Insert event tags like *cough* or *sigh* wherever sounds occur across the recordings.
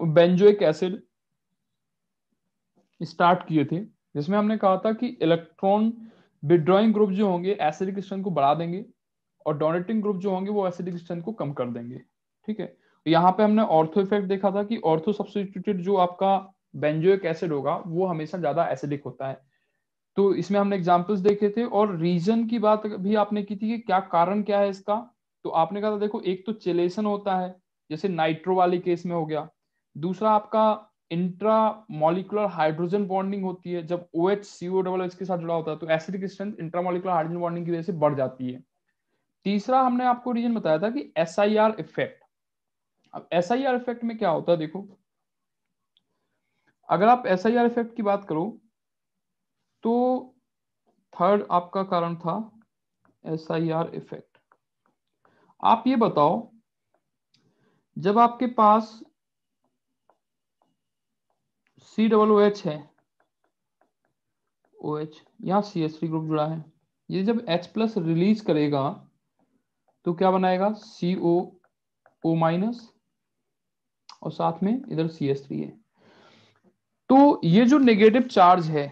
Benzoic acid start किए थे जिसमें हमने कहा था कि इलेक्ट्रॉन विड्रॉइंग ग्रुप जो होंगे एसिडिक स्ट्रेंथ को बढ़ा देंगे और डोनेटिंग ग्रुप जो होंगे वो एसिडिक स्ट्रेंथ को कम कर देंगे ठीक है यहाँ पे हमने ऑर्थो इफेक्ट देखा था कि ऑर्थो सब्सटीट्यूटेड जो आपका बेंजोइक एसिड होगा वो हमेशा ज्यादा एसिडिक होता है तो इसमें हमने एग्जाम्पल्स देखे थे और रीजन की बात भी आपने की थी कि क्या कारण क्या है इसका तो आपने कहा था देखो एक तो चेलेशन होता है जैसे नाइट्रो वाले केस में हो गया दूसरा आपका इंट्रा मॉलिकुलर हाइड्रोजन बॉन्डिंग होती है जब O H C O O H के साथ जुड़ा होता है तो acidic strength intra molecular hydrogen bonding की वजह से बढ़ जाती है तीसरा हमने आपको रीजन बताया था कि एस आई आर इफेक्ट अब एस आई आर इफेक्ट में क्या होता है देखो अगर आप एस आई आर इफेक्ट की बात करो तो थर्ड आपका कारण था एस आई आर इफेक्ट आप ये बताओ जब आपके पास सी डबल ओ एच है ओ एच यहाँ सी एस ग्रुप जुड़ा है ये जब H प्लस रिलीज करेगा तो क्या बनाएगा सी ओ ओ माइनस और साथ में इधर सी एस थ्री है तो ये जो नेगेटिव चार्ज है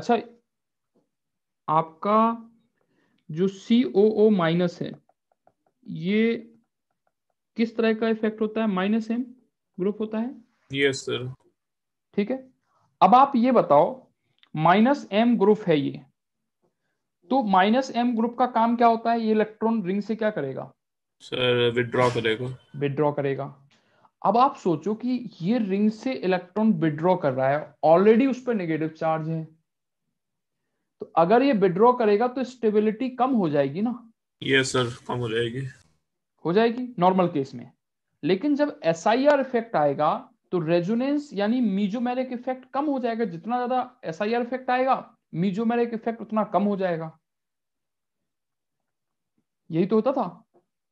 अच्छा आपका जो सी ओ ओ माइनस है ये किस तरह का इफेक्ट होता है माइनस एम ग्रुप होता है यस yes, सर ठीक है अब आप ये बताओ माइनस एम ग्रुप है ये तो माइनस एम ग्रुप का काम क्या होता है ये इलेक्ट्रॉन रिंग से क्या करेगा सर विड्रॉ करेगा विड्रॉ करेगा अब आप सोचो कि ये रिंग से इलेक्ट्रॉन विड्रॉ कर रहा है ऑलरेडी उस पर निगेटिव चार्ज है तो अगर ये विड्रॉ करेगा तो स्टेबिलिटी कम हो जाएगी ना ये सर कम हो जाएगी हो जाएगी नॉर्मल केस में लेकिन जब एस इफेक्ट आएगा तो रेजोनेंस यानी मीजोमेरिक इफेक्ट कम हो जाएगा जितना ज्यादा एस आई आर इफेक्ट आएगा मीजोमेरिक इफेक्ट उतना कम हो जाएगा यही तो होता था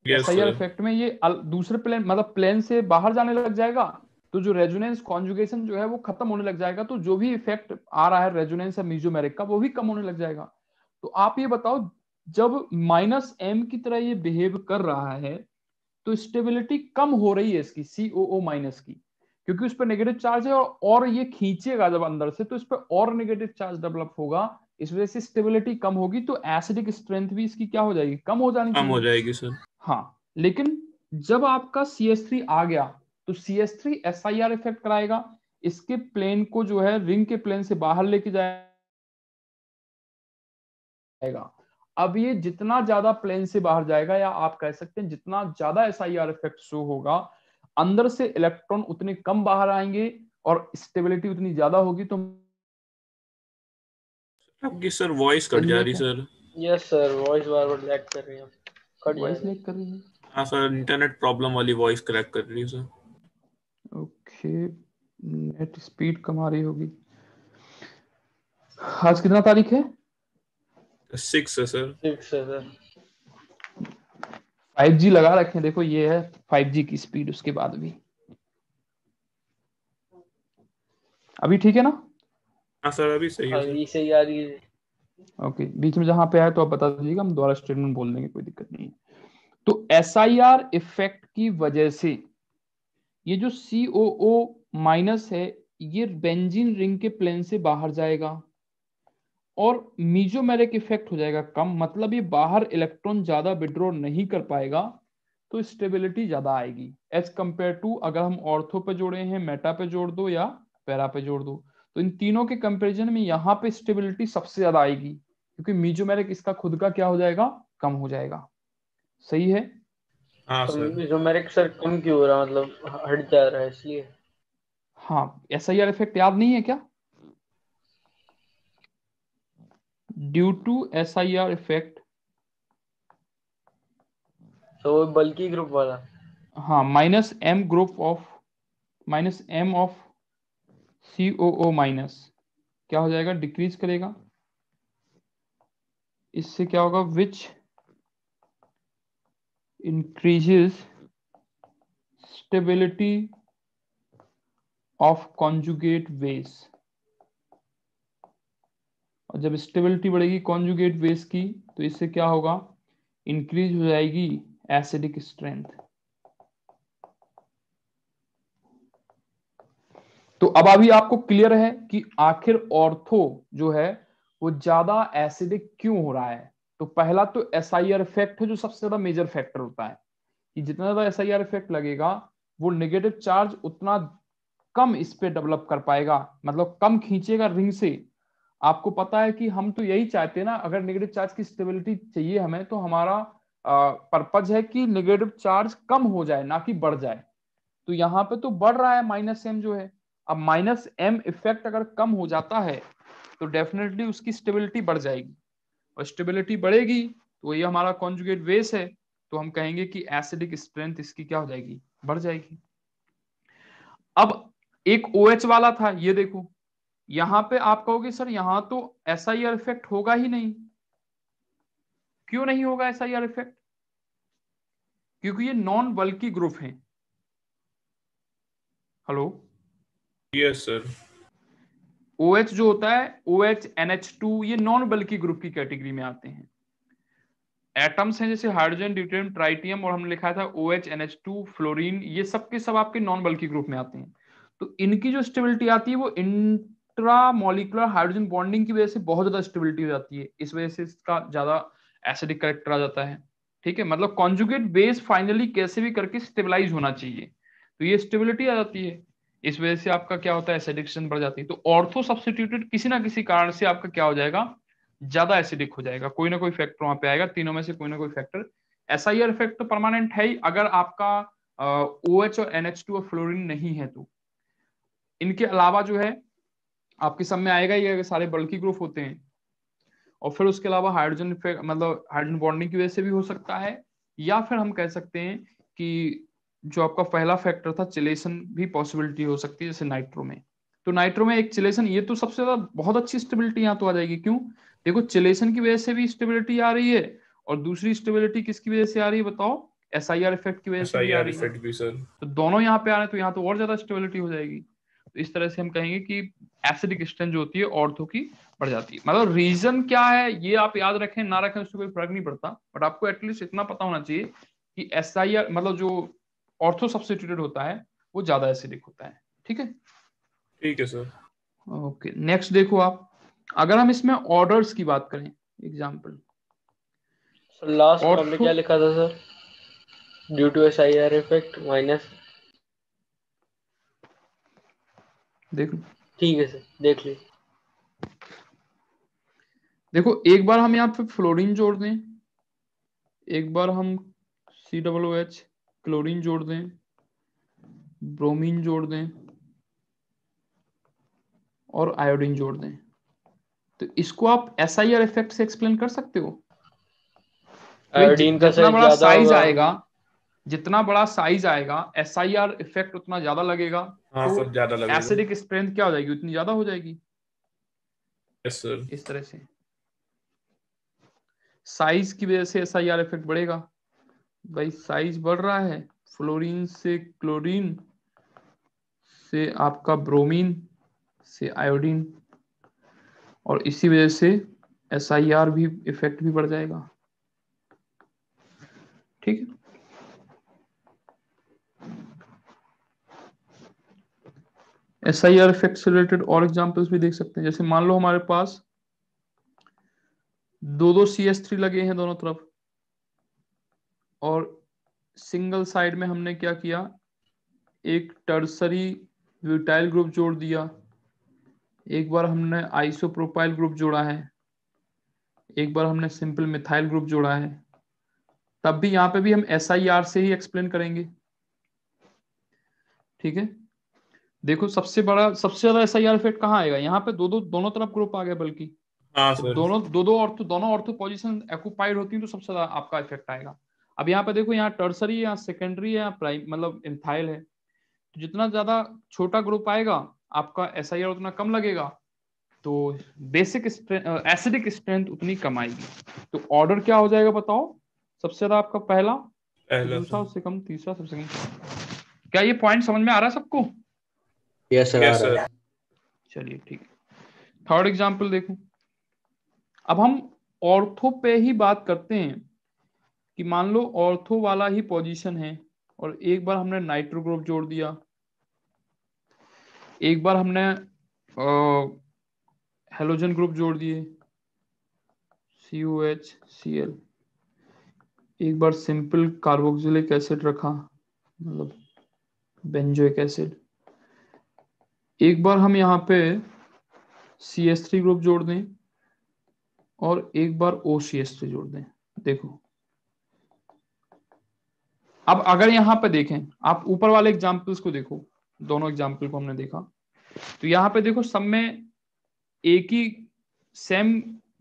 yes, एस आई इफेक्ट में ये दूसरे प्लेन मतलब प्लेन से बाहर जाने लग जाएगा तो जो रेजोनेंस कॉन्जुगेशन जो है वो खत्म होने लग जाएगा तो जो भी इफेक्ट आ रहा है रेजोनेंस या मीजोमेरिक का वो भी कम होने लग जाएगा तो आप ये बताओ जब माइनस एम की तरह ये बिहेव कर रहा है तो स्टेबिलिटी कम हो रही है इसकी सी माइनस की क्योंकि उस पर नेगेटिव चार्ज है और, और ये खींचेगा जब अंदर से तो इस पर और नेगेटिव चार्ज डेवलप होगा इस वजह से स्टेबिलिटी कम होगी तो एसिडिक स्ट्रेंथ भी इसकी क्या हो जाएगी कम हो जानी कम हो जाएगी सर हाँ लेकिन जब आपका सी आ गया तो C S three S I R effect कराएगा इसके प्लेन को जो है रिंग के प्लेन से बाहर लेके जाएगा अब ये जितना ज्यादा प्लेन से बाहर जाएगा या आप कह सकते हैं जितना ज्यादा S I R effect show होगा अंदर से इलेक्ट्रॉन उतने कम बाहर आएंगे और स्टेबिलिटी उतनी ज्यादा होगी तो आपकी सर वॉइस कट जा रही सर यस सर वॉइस बार बार लैग कर रही है कट वॉइस लैग कर रही है हाँ सर इंटरनेट प्रॉब्लम वाली वॉइस क्रैक कर रही है सर ओके नेट स्पीड कम आ रही होगी आज कितना तारीख है सिक्स है सर सिक्स है सर फाइव जी लगा रखे देखो ये है फाइव जी की स्पीड उसके बाद भी अभी ठीक है ना हाँ सर अभी सही हाँ, अभी सही आ रही है ओके बीच में जहां पे आए तो आप बता दीजिएगा हम दोबारा स्टेटमेंट बोल देंगे कोई दिक्कत नहीं है तो एस आई आर इफेक्ट की वजह से ये जो सी ओ ओ माइनस है ये बेंजीन रिंग के प्लेन से बाहर जाएगा और मीजोमेरिक इफेक्ट हो जाएगा कम मतलब ये बाहर इलेक्ट्रॉन ज्यादा विड्रॉ नहीं कर पाएगा तो स्टेबिलिटी ज्यादा आएगी एज कंपेयर टू अगर हम ऑर्थो पे जोड़े हैं मेटा पे जोड़ दो या पैरा पे जोड़ दो तो इन तीनों के कंपेरिजन में यहाँ पे स्टेबिलिटी सबसे ज्यादा आएगी क्योंकि मीजोमेरिक इसका खुद का क्या हो जाएगा कम हो जाएगा सही है हाँ, तो मीजोमेरिक सर कम क्यों हो रहा मतलब हट जा रहा है इसलिए हाँ एस आई आर इफेक्ट याद नहीं है क्या due to S I R effect bulky group वाला हाँ minus M group of minus M of C O O minus क्या हो जाएगा डिक्रीज करेगा इससे क्या होगा which increases stability of conjugate वेस्ट और जब स्टेबिलिटी बढ़ेगी कॉन्जुगेट बेस की तो इससे क्या होगा इंक्रीज हो जाएगी एसिडिक स्ट्रेंथ तो अब अभी आपको क्लियर है कि आखिर ऑर्थो जो है वो ज्यादा एसिडिक क्यों हो रहा है तो पहला तो एस आई आर इफेक्ट है जो सबसे ज्यादा मेजर फैक्टर होता है कि जितना ज्यादा एस आई आर इफेक्ट लगेगा वो नेगेटिव चार्ज उतना कम इस पर डेवलप कर पाएगा मतलब कम खींचेगा रिंग से आपको पता है कि हम तो यही चाहते हैं ना अगर नेगेटिव चार्ज की स्टेबिलिटी चाहिए हमें तो हमारा पर्पज है कि नेगेटिव चार्ज कम हो जाए ना कि बढ़ जाए तो यहाँ पे तो बढ़ रहा है माइनस एम जो है अब माइनस एम इफेक्ट अगर कम हो जाता है तो डेफिनेटली उसकी स्टेबिलिटी बढ़ जाएगी और स्टेबिलिटी बढ़ेगी तो ये हमारा कॉन्जुगेट वेस है तो हम कहेंगे कि एसिडिक स्ट्रेंथ इसकी क्या हो जाएगी बढ़ जाएगी अब एक ओ OH वाला था ये देखो यहां पे आप कहोगे सर यहां तो एस आई आर इफेक्ट होगा ही नहीं क्यों नहीं होगा एस आई आर इफेक्ट क्योंकि ये नॉन बल्कि ग्रुप है hello yes sir O H जो होता है O H N H two ये नॉन बल्कि ग्रुप की कैटेगरी में आते हैं एटम्स हैं जैसे हाइड्रोजन ड्यूटेरियम ट्राइटियम और हमने लिखा था O H N H two fluorine ये सब के सब आपके नॉन बल्कि ग्रुप में आते हैं तो इनकी जो स्टेबिलिटी आती है वो इन एक्स्ट्रा मॉलिकुलर हाइड्रोजन बॉन्डिंग की वजह से बहुत ज्यादा स्टेबिलिटी हो जाती है इस वजह से इसका ज्यादा एसिडिक करेक्टर आ जाता है ठीक है मतलब कॉन्जुगेट बेस फाइनली कैसे भी करके स्टेबलाइज होना चाहिए तो ये स्टेबिलिटी आ जाती है इस वजह से आपका क्या होता है एसिडिक बढ़ जाती है तो ऑर्थो सब्सटीट्यूटेड किसी ना किसी कारण से आपका क्या हो जाएगा ज्यादा एसिडिक हो जाएगा कोई ना कोई फैक्टर वहां पे आएगा तीनों में से कोई ना कोई factor S I R effect तो परमानेंट है ही अगर आपका ओ एच और एनएच टू और फ्लोरिन नहीं है तो इनके अलावा जो है आपके सामने आएगा ही अगर सारे बल्कि ग्रुप होते हैं और फिर उसके अलावा हाइड्रोजन इफेक्ट मतलब हाइड्रोजन बॉन्डिंग की वजह से भी हो सकता है या फिर हम कह सकते हैं कि जो आपका पहला फैक्टर था चिलेशन भी पॉसिबिलिटी हो सकती है जैसे नाइट्रो में तो नाइट्रो में एक चिलेशन ये तो सबसे ज्यादा बहुत अच्छी स्टेबिलिटी यहाँ तो आ जाएगी क्यों देखो चिलेशन की वजह से भी स्टेबिलिटी आ रही है और दूसरी स्टेबिलिटी किसकी वजह से आ रही है बताओ एस आई आर इफेक्ट की वजह से आ रही है तो दोनों यहाँ पे आ रहे हैं तो यहाँ तो और ज्यादा स्टेबिलिटी हो जाएगी तो इस तरह से हम कहेंगे कि एसिडिक स्ट्रेंथ जो होती है ऑर्थो की बढ़ जाती है मतलब रीजन क्या है ये आप याद रखें ना रखें उससे कोई फर्क नहीं पड़ता बट आपको एटलीस्ट इतना पता होना चाहिए कि एस मतलब जो ऑर्थो सब्सिट्यूटेड होता है वो ज्यादा एसिडिक होता है ठीक है ठीक है सर ओके नेक्स्ट देखो आप अगर हम इसमें ऑर्डर्स की बात करें एग्जाम्पल लास्ट क्या लिखा था sir due to S I R effect minus देख ठीक है सर देख ली देखो एक बार हम यहाँ पे फ्लोरीन जोड़ दें एक बार हम C double O H chlorine जोड़ दें ब्रोमीन जोड़ दें और आयोडीन जोड़ दें तो इसको आप एस आई आर इफेक्ट से एक्सप्लेन कर सकते हो आयोडीन का बड़ा साइज आएगा जितना बड़ा साइज आएगा एस आई आर इफेक्ट उतना ज्यादा लगेगा हाँ, तो एसिडिक स्ट्रेंथ क्या हो जाएगी उतनी ज्यादा हो जाएगी इस तरह से साइज की वजह से एस आई आर इफेक्ट बढ़ेगा भाई साइज बढ़ रहा है फ्लोरीन से क्लोरीन से आपका ब्रोमीन से आयोडीन और इसी वजह से एस आई आर भी इफेक्ट भी बढ़ जाएगा ठीक है एस आई आर इफेक्ट से रिलेटेड और एग्जाम्पल्स भी देख सकते हैं जैसे मान लो हमारे पास दो दो सी एस थ्री लगे हैं दोनों तरफ और सिंगल साइड में हमने क्या किया एक टर्सरी ब्यूटाइल ग्रुप जोड़ दिया एक बार हमने आइसोप्रोपाइल ग्रुप जोड़ा है एक बार हमने सिंपल मिथाइल ग्रुप जोड़ा है तब भी यहाँ पे भी हम एस से ही एक्सप्लेन करेंगे ठीक है देखो सबसे बड़ा सबसे ज्यादा एस आई आर इफेक्ट कहाँ आएगा यहाँ पे दो दो दोनों तरफ ग्रुप आ गया बल्कि हाँ, तो दोनों दो दो ऑर्थो दोनों ऑर्थो पोजिशन एक्यूपाइड होती है तो सबसे ज्यादा आपका इफेक्ट आएगा अब यहाँ पे देखो यहाँ टर्सरी है सेकेंडरी या प्राइम मतलब इंथाइल है तो जितना ज्यादा छोटा ग्रुप आएगा आपका एस आई आर उतना कम लगेगा तो बेसिक एसिडिक स्ट्रेंथ उतनी कम आएगी तो ऑर्डर क्या हो जाएगा बताओ सबसे ज्यादा आपका पहला दूसरा सबसे कम तीसरा सबसे कम क्या ये पॉइंट समझ में आ रहा है सबको चलिए ठीक थर्ड एग्जाम्पल देखो अब हम ऑर्थो पे ही बात करते हैं कि मान लो ऑर्थो वाला ही पोजीशन है और एक बार हमने नाइट्रो ग्रुप जोड़ दिया एक बार हमने हेलोजन ग्रुप जोड़ दिए सी ओ एच सी एल एक बार सिंपल कार्बोक्सिलिक एसिड रखा मतलब बेंजोइक एसिड एक बार हम यहाँ पे सी एस थ्री ग्रुप जोड़ दें और एक बार ओ सी एस थ्री जोड़ दें देखो अब अगर यहाँ पे देखें आप ऊपर वाले एग्जाम्पल्स को देखो दोनों एग्जाम्पल को हमने देखा तो यहाँ पे देखो सब में एक ही सेम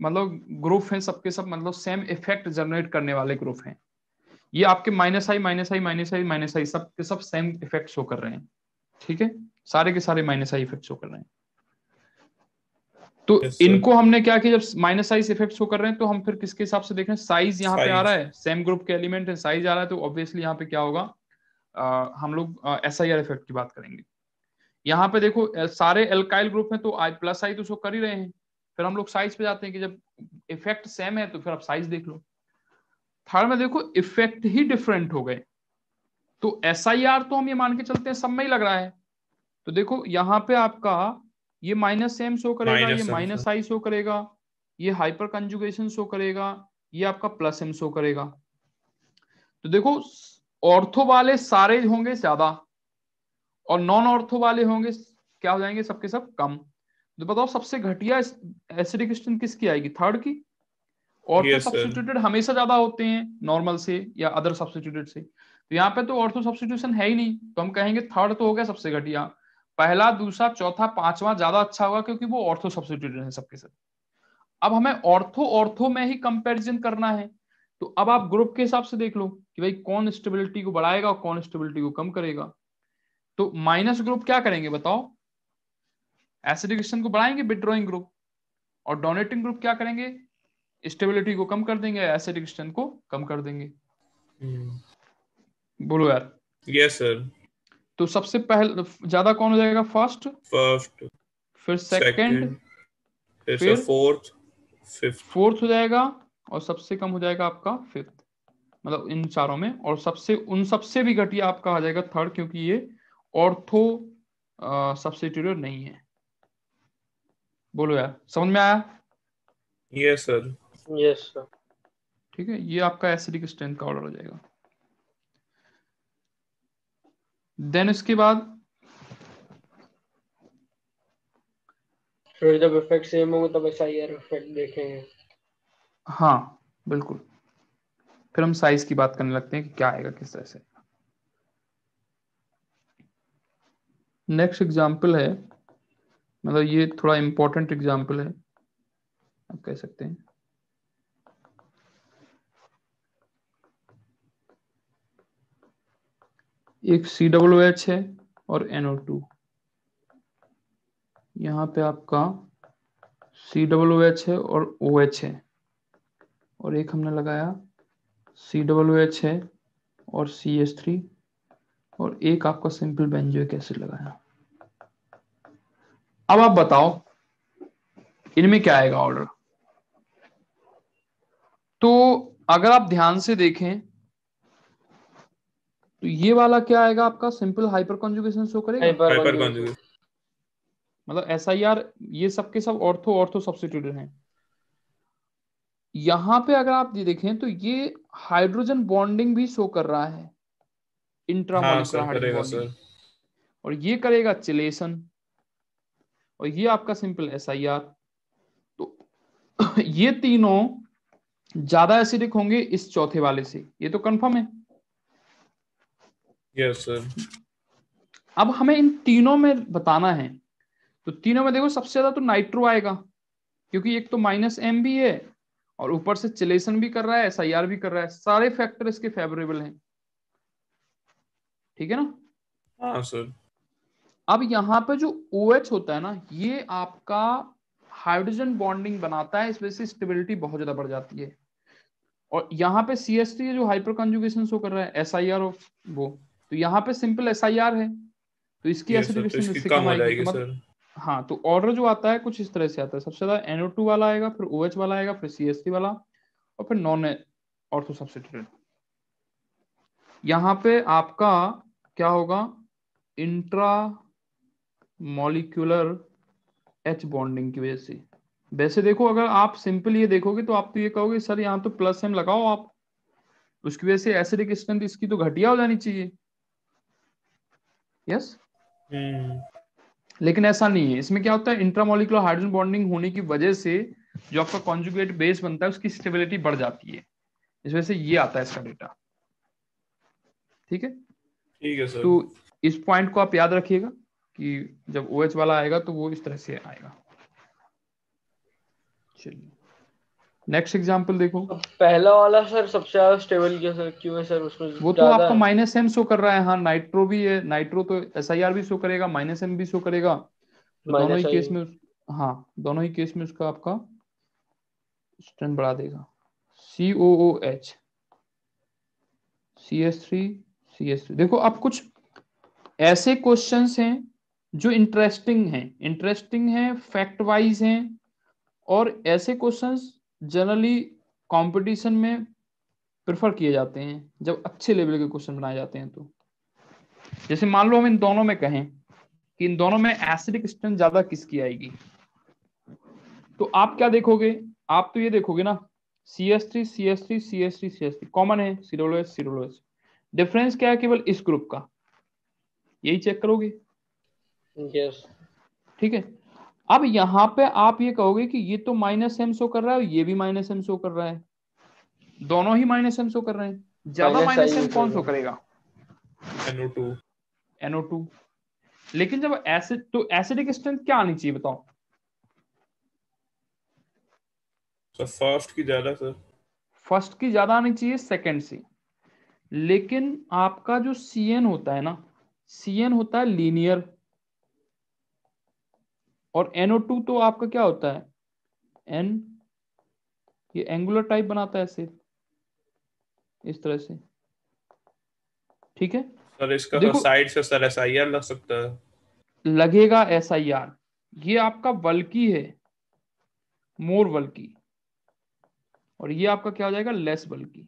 मतलब ग्रुप है सबके सब मतलब सेम इफेक्ट जनरेट करने वाले ग्रुप हैं ये आपके minus I minus I minus I minus I सब के सब सेम इफेक्ट शो कर रहे हैं ठीक है सारे के सारे माइनस आई इफेक्ट शो कर रहे हैं तो yes, इनको हमने क्या किया जब माइनस साइज इफेक्ट शो कर रहे हैं तो हम फिर किसके हिसाब से देख रहे हैं साइज यहाँ पे आ रहा है सेम ग्रुप के एलिमेंट है साइज आ रहा है तो ऑब्वियसली यहाँ पे क्या होगा आ, हम लोग एस आई आर इफेक्ट की बात करेंगे यहाँ पे देखो सारे एल्काइल ग्रुप है तो आई प्लस साइज तो शो कर ही रहे हैं फिर हम लोग साइज पे जाते हैं कि जब इफेक्ट सेम है तो फिर आप साइज देख लो थर्ड में देखो इफेक्ट ही डिफरेंट हो गए तो एस आई आर तो हम ये मान के चलते हैं सब में ही लग रहा है तो देखो यहाँ पे आपका ये माइनस सेम शो करेगा ये माइनस आई शो करेगा ये हाइपर कंजुगेशन शो करेगा ये आपका प्लस एम शो करेगा तो देखो ऑर्थो वाले सारे होंगे ज्यादा और नॉन ऑर्थो वाले होंगे क्या हो जाएंगे सबके सब कम तो बताओ सबसे घटिया एसिडिक स्ट्रेन किसकी आएगी थर्ड की ऑर्थो सब्सटीट्यूटेड हमेशा ज्यादा होते हैं नॉर्मल से या अदर सब्सटीट्यूटेड से तो यहाँ पे तो ऑर्थो सब्सटीट्यूशन है ही नहीं तो हम कहेंगे थर्ड तो हो गया सबसे घटिया पहला दूसरा चौथा पांचवा ज्यादा अच्छा होगा क्योंकि वो ऑर्थो सब्सिट्यूटेड है सबके साथ अब हमें ऑर्थो ऑर्थो में ही कंपेरिजन करना है तो अब आप ग्रुप के हिसाब से देख लो कि भाई कौन स्टेबिलिटी को बढ़ाएगा और कौन स्टेबिलिटी को कम करेगा तो माइनस ग्रुप क्या करेंगे बताओ एसिडिकेशन को बढ़ाएंगे विड्रॉइंग ग्रुप और डोनेटिंग ग्रुप क्या करेंगे स्टेबिलिटी को कम कर देंगे एसिडिकेशन को कम कर देंगे हम्म। बोलो यार यस सर तो सबसे पहले ज्यादा कौन हो जाएगा फर्स्ट फर्स्ट फिर सेकंड फिर फोर्थ फिफ्थ फोर्थ हो जाएगा और सबसे कम हो जाएगा आपका फिफ्थ मतलब इन चारों में और सबसे उन सबसे भी घटिया आपका आ जाएगा थर्ड क्योंकि ये ऑर्थो सब्सिट्यूटर नहीं है बोलो यार समझ में आया यस सर यस सर ठीक है ये आपका एसिडिक स्ट्रेंथ का ऑर्डर हो जाएगा देन उसके बाद फिर जब इफेक्ट सेम होगा तब ऐसा आई इफेक्ट देखेंगे हाँ बिल्कुल फिर हम साइज की बात करने लगते हैं कि क्या आएगा किस तरह से नेक्स्ट एग्जांपल है मतलब ये थोड़ा इम्पोर्टेंट एग्जांपल है आप कह सकते हैं एक सी डब्ल्यू एच है और एनओ टू यहाँ पे आपका सी डब्ल्यू एच है और ओ OH एच है और एक हमने लगाया सी डब्ल्यू एच है और सी एच थ्री और एक आपका सिंपल बेंजो कैसे लगाया अब आप बताओ इनमें क्या आएगा ऑर्डर तो अगर आप ध्यान से देखें तो ये वाला क्या आएगा आपका सिंपल हाइपर कॉन्जुगेशन शो करेगा हाइपर मतलब एस आई आर ये सबके सब ऑर्थो ऑर्थो सब्सिट्यूटेड हैं यहां पे अगर आप ये देखें तो ये हाइड्रोजन बॉन्डिंग भी शो कर रहा है इंट्रा हाँ, और ये करेगा चिलेशन और ये आपका सिंपल एस आई आर तो *clears throat* ये तीनों ज्यादा एसिडिक होंगे इस चौथे वाले से ये तो कंफर्म है yes, sir. अब हमें इन तीनों में बताना है तो तीनों में देखो सबसे ज्यादा तो नाइट्रो आएगा क्योंकि एक तो माइनस एम भी है और ऊपर से चिलेशन भी कर रहा है एस भी कर रहा है सारे फैक्टर इसके फेवरेबल हैं ठीक है ना हाँ सर अब यहाँ पे जो ओ OH होता है ना ये आपका हाइड्रोजन बॉन्डिंग बनाता है इस वजह से स्टेबिलिटी बहुत ज्यादा बढ़ जाती है और यहाँ पे सी एस टी जो हाइपर कंजुगेशन शो कर रहा है एस आई आर वो तो यहाँ पे सिंपल एस है तो इसकी एसिडिफिकेशन तो इसकी कम आएगी मतलब हाँ तो ऑर्डर जो आता है कुछ इस तरह से आता है सबसे ज्यादा एनओ वाला आएगा फिर ओ OH वाला आएगा फिर सी वाला और फिर नॉन ऑर्थो सब्सिट्यूटेड यहाँ पे आपका क्या होगा इंट्रा मॉलिक्यूलर एच बॉन्डिंग की वजह से वैसे देखो अगर आप सिंपल ये देखोगे तो आप तो ये कहोगे सर यहाँ तो प्लस एम लगाओ आप उसकी वजह से एसिडिक स्ट्रेंथ इसकी तो घटिया हो जानी चाहिए यस hmm. लेकिन ऐसा नहीं है इसमें क्या होता है इंट्रामोलिकुलर हाइड्रोजन बॉन्डिंग होने की वजह से जो आपका कॉन्जुगेट बेस बनता है उसकी स्टेबिलिटी बढ़ जाती है इस वजह से ये आता है इसका डेटा ठीक है ठीक है सर तो इस पॉइंट को आप याद रखिएगा कि जब ओ OH वाला आएगा तो वो इस तरह से आएगा चलिए नेक्स्ट एग्जांपल देखो पहला वाला सर सबसे ज्यादा स्टेबल क्या सर क्यों है सर उसमें वो तो आपका माइनस एम शो कर रहा है हाँ नाइट्रो भी है नाइट्रो तो एस भी शो करेगा माइनस एम भी शो करेगा तो दोनों ही केस में हाँ दोनों ही केस में उसका आपका स्ट्रेंथ बढ़ा देगा C O O H C S three C S three देखो आप कुछ ऐसे क्वेश्चन हैं जो इंटरेस्टिंग हैं इंटरेस्टिंग है फैक्ट वाइज हैं और ऐसे क्वेश्चंस जनरली कंपटीशन में प्रेफर किए जाते हैं जब अच्छे लेवल के क्वेश्चन बनाए जाते हैं तो जैसे मान लो हम इन दोनों में कहें कि इन दोनों में एसिडिक स्ट्रेंथ ज्यादा किसकी आएगी तो आप क्या देखोगे आप तो ये देखोगे ना C S three C S three C S three C S three common है सीरोलोएस सीरोलोएस डिफरेंस क्या है केवल इस ग्रुप का यही चेक करोगे यस yes. ठीक है अब यहां पे आप ये कहोगे कि ये तो माइनस एम शो कर रहा है और ये भी माइनस एम शो कर रहा है दोनों ही माइनस एम शो कर रहे हैं ज्यादा माइनस एम कौन शो करेगा एनओ टू लेकिन जब एसिड तो एसिडिक स्ट्रेंथ क्या आनी चाहिए बताओ फर्स्ट की ज्यादा सर फर्स्ट की ज्यादा आनी चाहिए सेकंड से लेकिन आपका जो सी होता है ना सी होता है लीनियर और NO2 तो आपका क्या होता है N ये एंगुलर टाइप बनाता है सिर्फ इस तरह से ठीक है सर इसका तो देखो साइड से सर एसआईआर लग सकता है लगेगा एसआईआर ये आपका बल्कि है मोर बल्कि और ये आपका क्या हो जाएगा लेस बल्की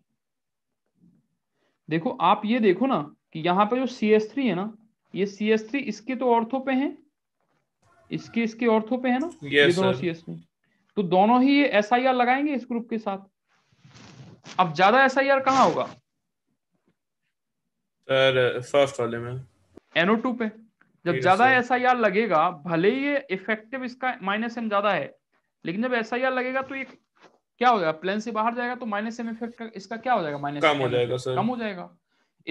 देखो आप ये देखो ना कि यहाँ पे जो सी एस थ्री है ना ये सी एस थ्री इसके तो ऑर्थो पे हैं इसके इसके ऑर्थो पे है ना yes, ये दोनों सीएस में तो दोनों ही एस आई आर लगाएंगे इस ग्रुप के साथ अब ज्यादा एस आई आर कहाँ होगा फर्स्ट वाले में एनओ टू पे जब yes, ज्यादा एस आई आर लगेगा भले ही ये इफेक्टिव इसका माइनस एम ज्यादा है लेकिन जब एस आई आर लगेगा तो ये क्या हो जाएगा प्लेन से बाहर जाएगा तो माइनस एम इफेक्ट का इसका क्या हो जाएगा माइनस कम हो जाएगा सर कम हो जाएगा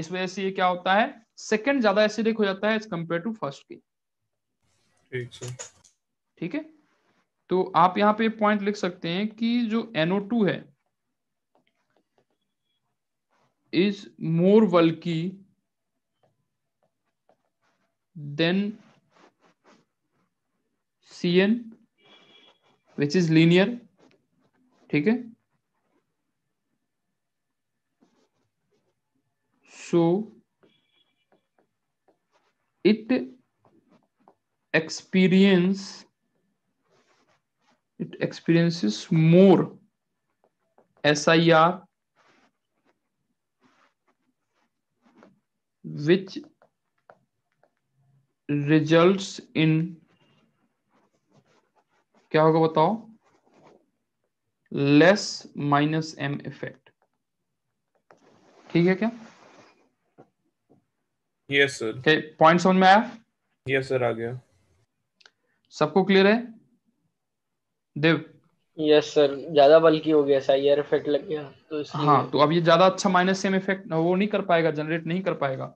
इस वजह से ये क्या होता है सेकेंड ज्यादा एसिडिक हो जाता है एज कम्पेयर टू फर्स्ट के ठीक है तो आप यहां पे पॉइंट लिख सकते हैं कि जो NO2 है is more bulky than C N which is linear ठीक है so it experience it experiences more SIR which results in क्या होगा बताओ लेस माइनस एम इफेक्ट ठीक है क्या यस सर पॉइंट समझ में आया यस yes, सर आ गया सबको क्लियर है देव यस सर ज्यादा बल्कि हो गया साइयर इफेक्ट लग गया तो इसलिए हाँ तो अब ये ज्यादा अच्छा माइनस सेम इफेक्ट वो नहीं कर पाएगा जनरेट नहीं कर पाएगा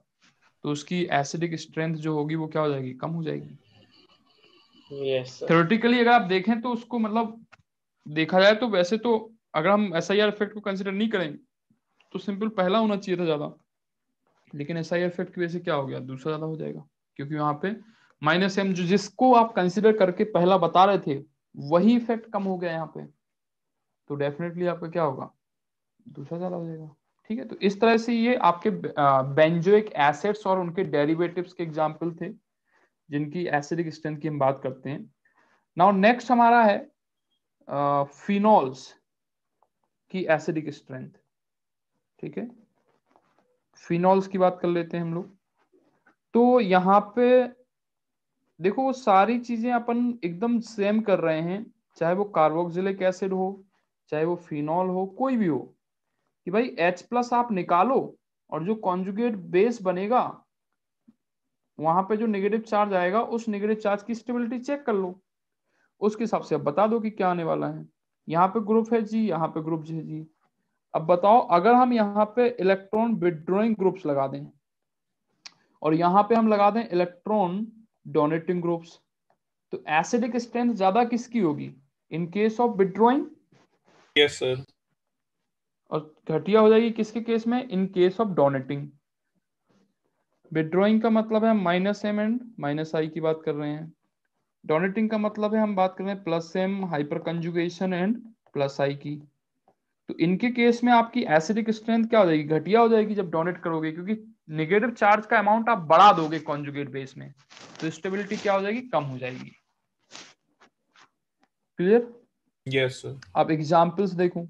तो उसकी एसिडिक स्ट्रेंथ जो होगी वो क्या हो जाएगी कम हो जाएगी थ्योरेटिकली yes, अगर आप देखें तो उसको मतलब देखा जाए तो वैसे तो अगर हम एस आई आर इफेक्ट को कंसिडर नहीं करेंगे तो सिंपल पहला होना चाहिए था ज्यादा लेकिन एस आई आर इफेक्ट की वजह से क्या हो गया दूसरा ज्यादा हो जाएगा क्योंकि वहां पे माइनस एम जो जिसको आप कंसिडर करके पहला बता रहे थे वही इफेक्ट कम हो गया यहाँ पे तो डेफिनेटली आपका क्या होगा दूसरा ज्यादा हो जाएगा ठीक है तो इस तरह से ये आपके बेंजोइक एसिड्स और उनके डेरिवेटिव्स के एग्जाम्पल थे जिनकी एसिडिक स्ट्रेंथ की हम बात करते हैं नाउ नेक्स्ट हमारा है फिनॉल्स की एसिडिक स्ट्रेंथ ठीक है फिनॉल्स की बात कर लेते हैं हम लोग तो यहाँ पे देखो वो सारी चीजें अपन एकदम सेम कर रहे हैं चाहे वो कार्बोक्सिलिक एसिड हो चाहे वो फिनॉल हो कोई भी हो कि भाई H प्लस आप निकालो और जो कॉन्जुगेट बेस बनेगा वहां पे जो नेगेटिव चार्ज आएगा उस नेगेटिव चार्ज की स्टेबिलिटी चेक कर लो उसके हिसाब से अब बता दो कि क्या आने वाला है यहाँ पे ग्रुप है जी यहाँ पे ग्रुप है जी अब बताओ अगर हम यहाँ पे इलेक्ट्रॉन विड्रॉइंग ग्रुप्स लगा दें और यहाँ पे हम लगा दें इलेक्ट्रॉन डोनेटिंग ग्रुप्स तो एसिडिक स्ट्रेंथ ज्यादा किसकी होगी in case of withdrawing yes sir और घटिया हो जाएगी किसके केस में in case of donating withdrawing का मतलब है minus M and minus I की बात कर रहे हैं डोनेटिंग का मतलब है हम बात कर रहे हैं plus M hyperconjugation and plus I की तो इनके केस में आपकी एसिडिक स्ट्रेंथ क्या हो जाएगी घटिया हो जाएगी जब डोनेट करोगे क्योंकि निगेटिव चार्ज का अमाउंट आप बढ़ा दोगे कॉन्जुगेट बेस में तो स्टेबिलिटी क्या हो जाएगी कम हो जाएगी क्लियर यस सर आप एग्जांपल्स देखो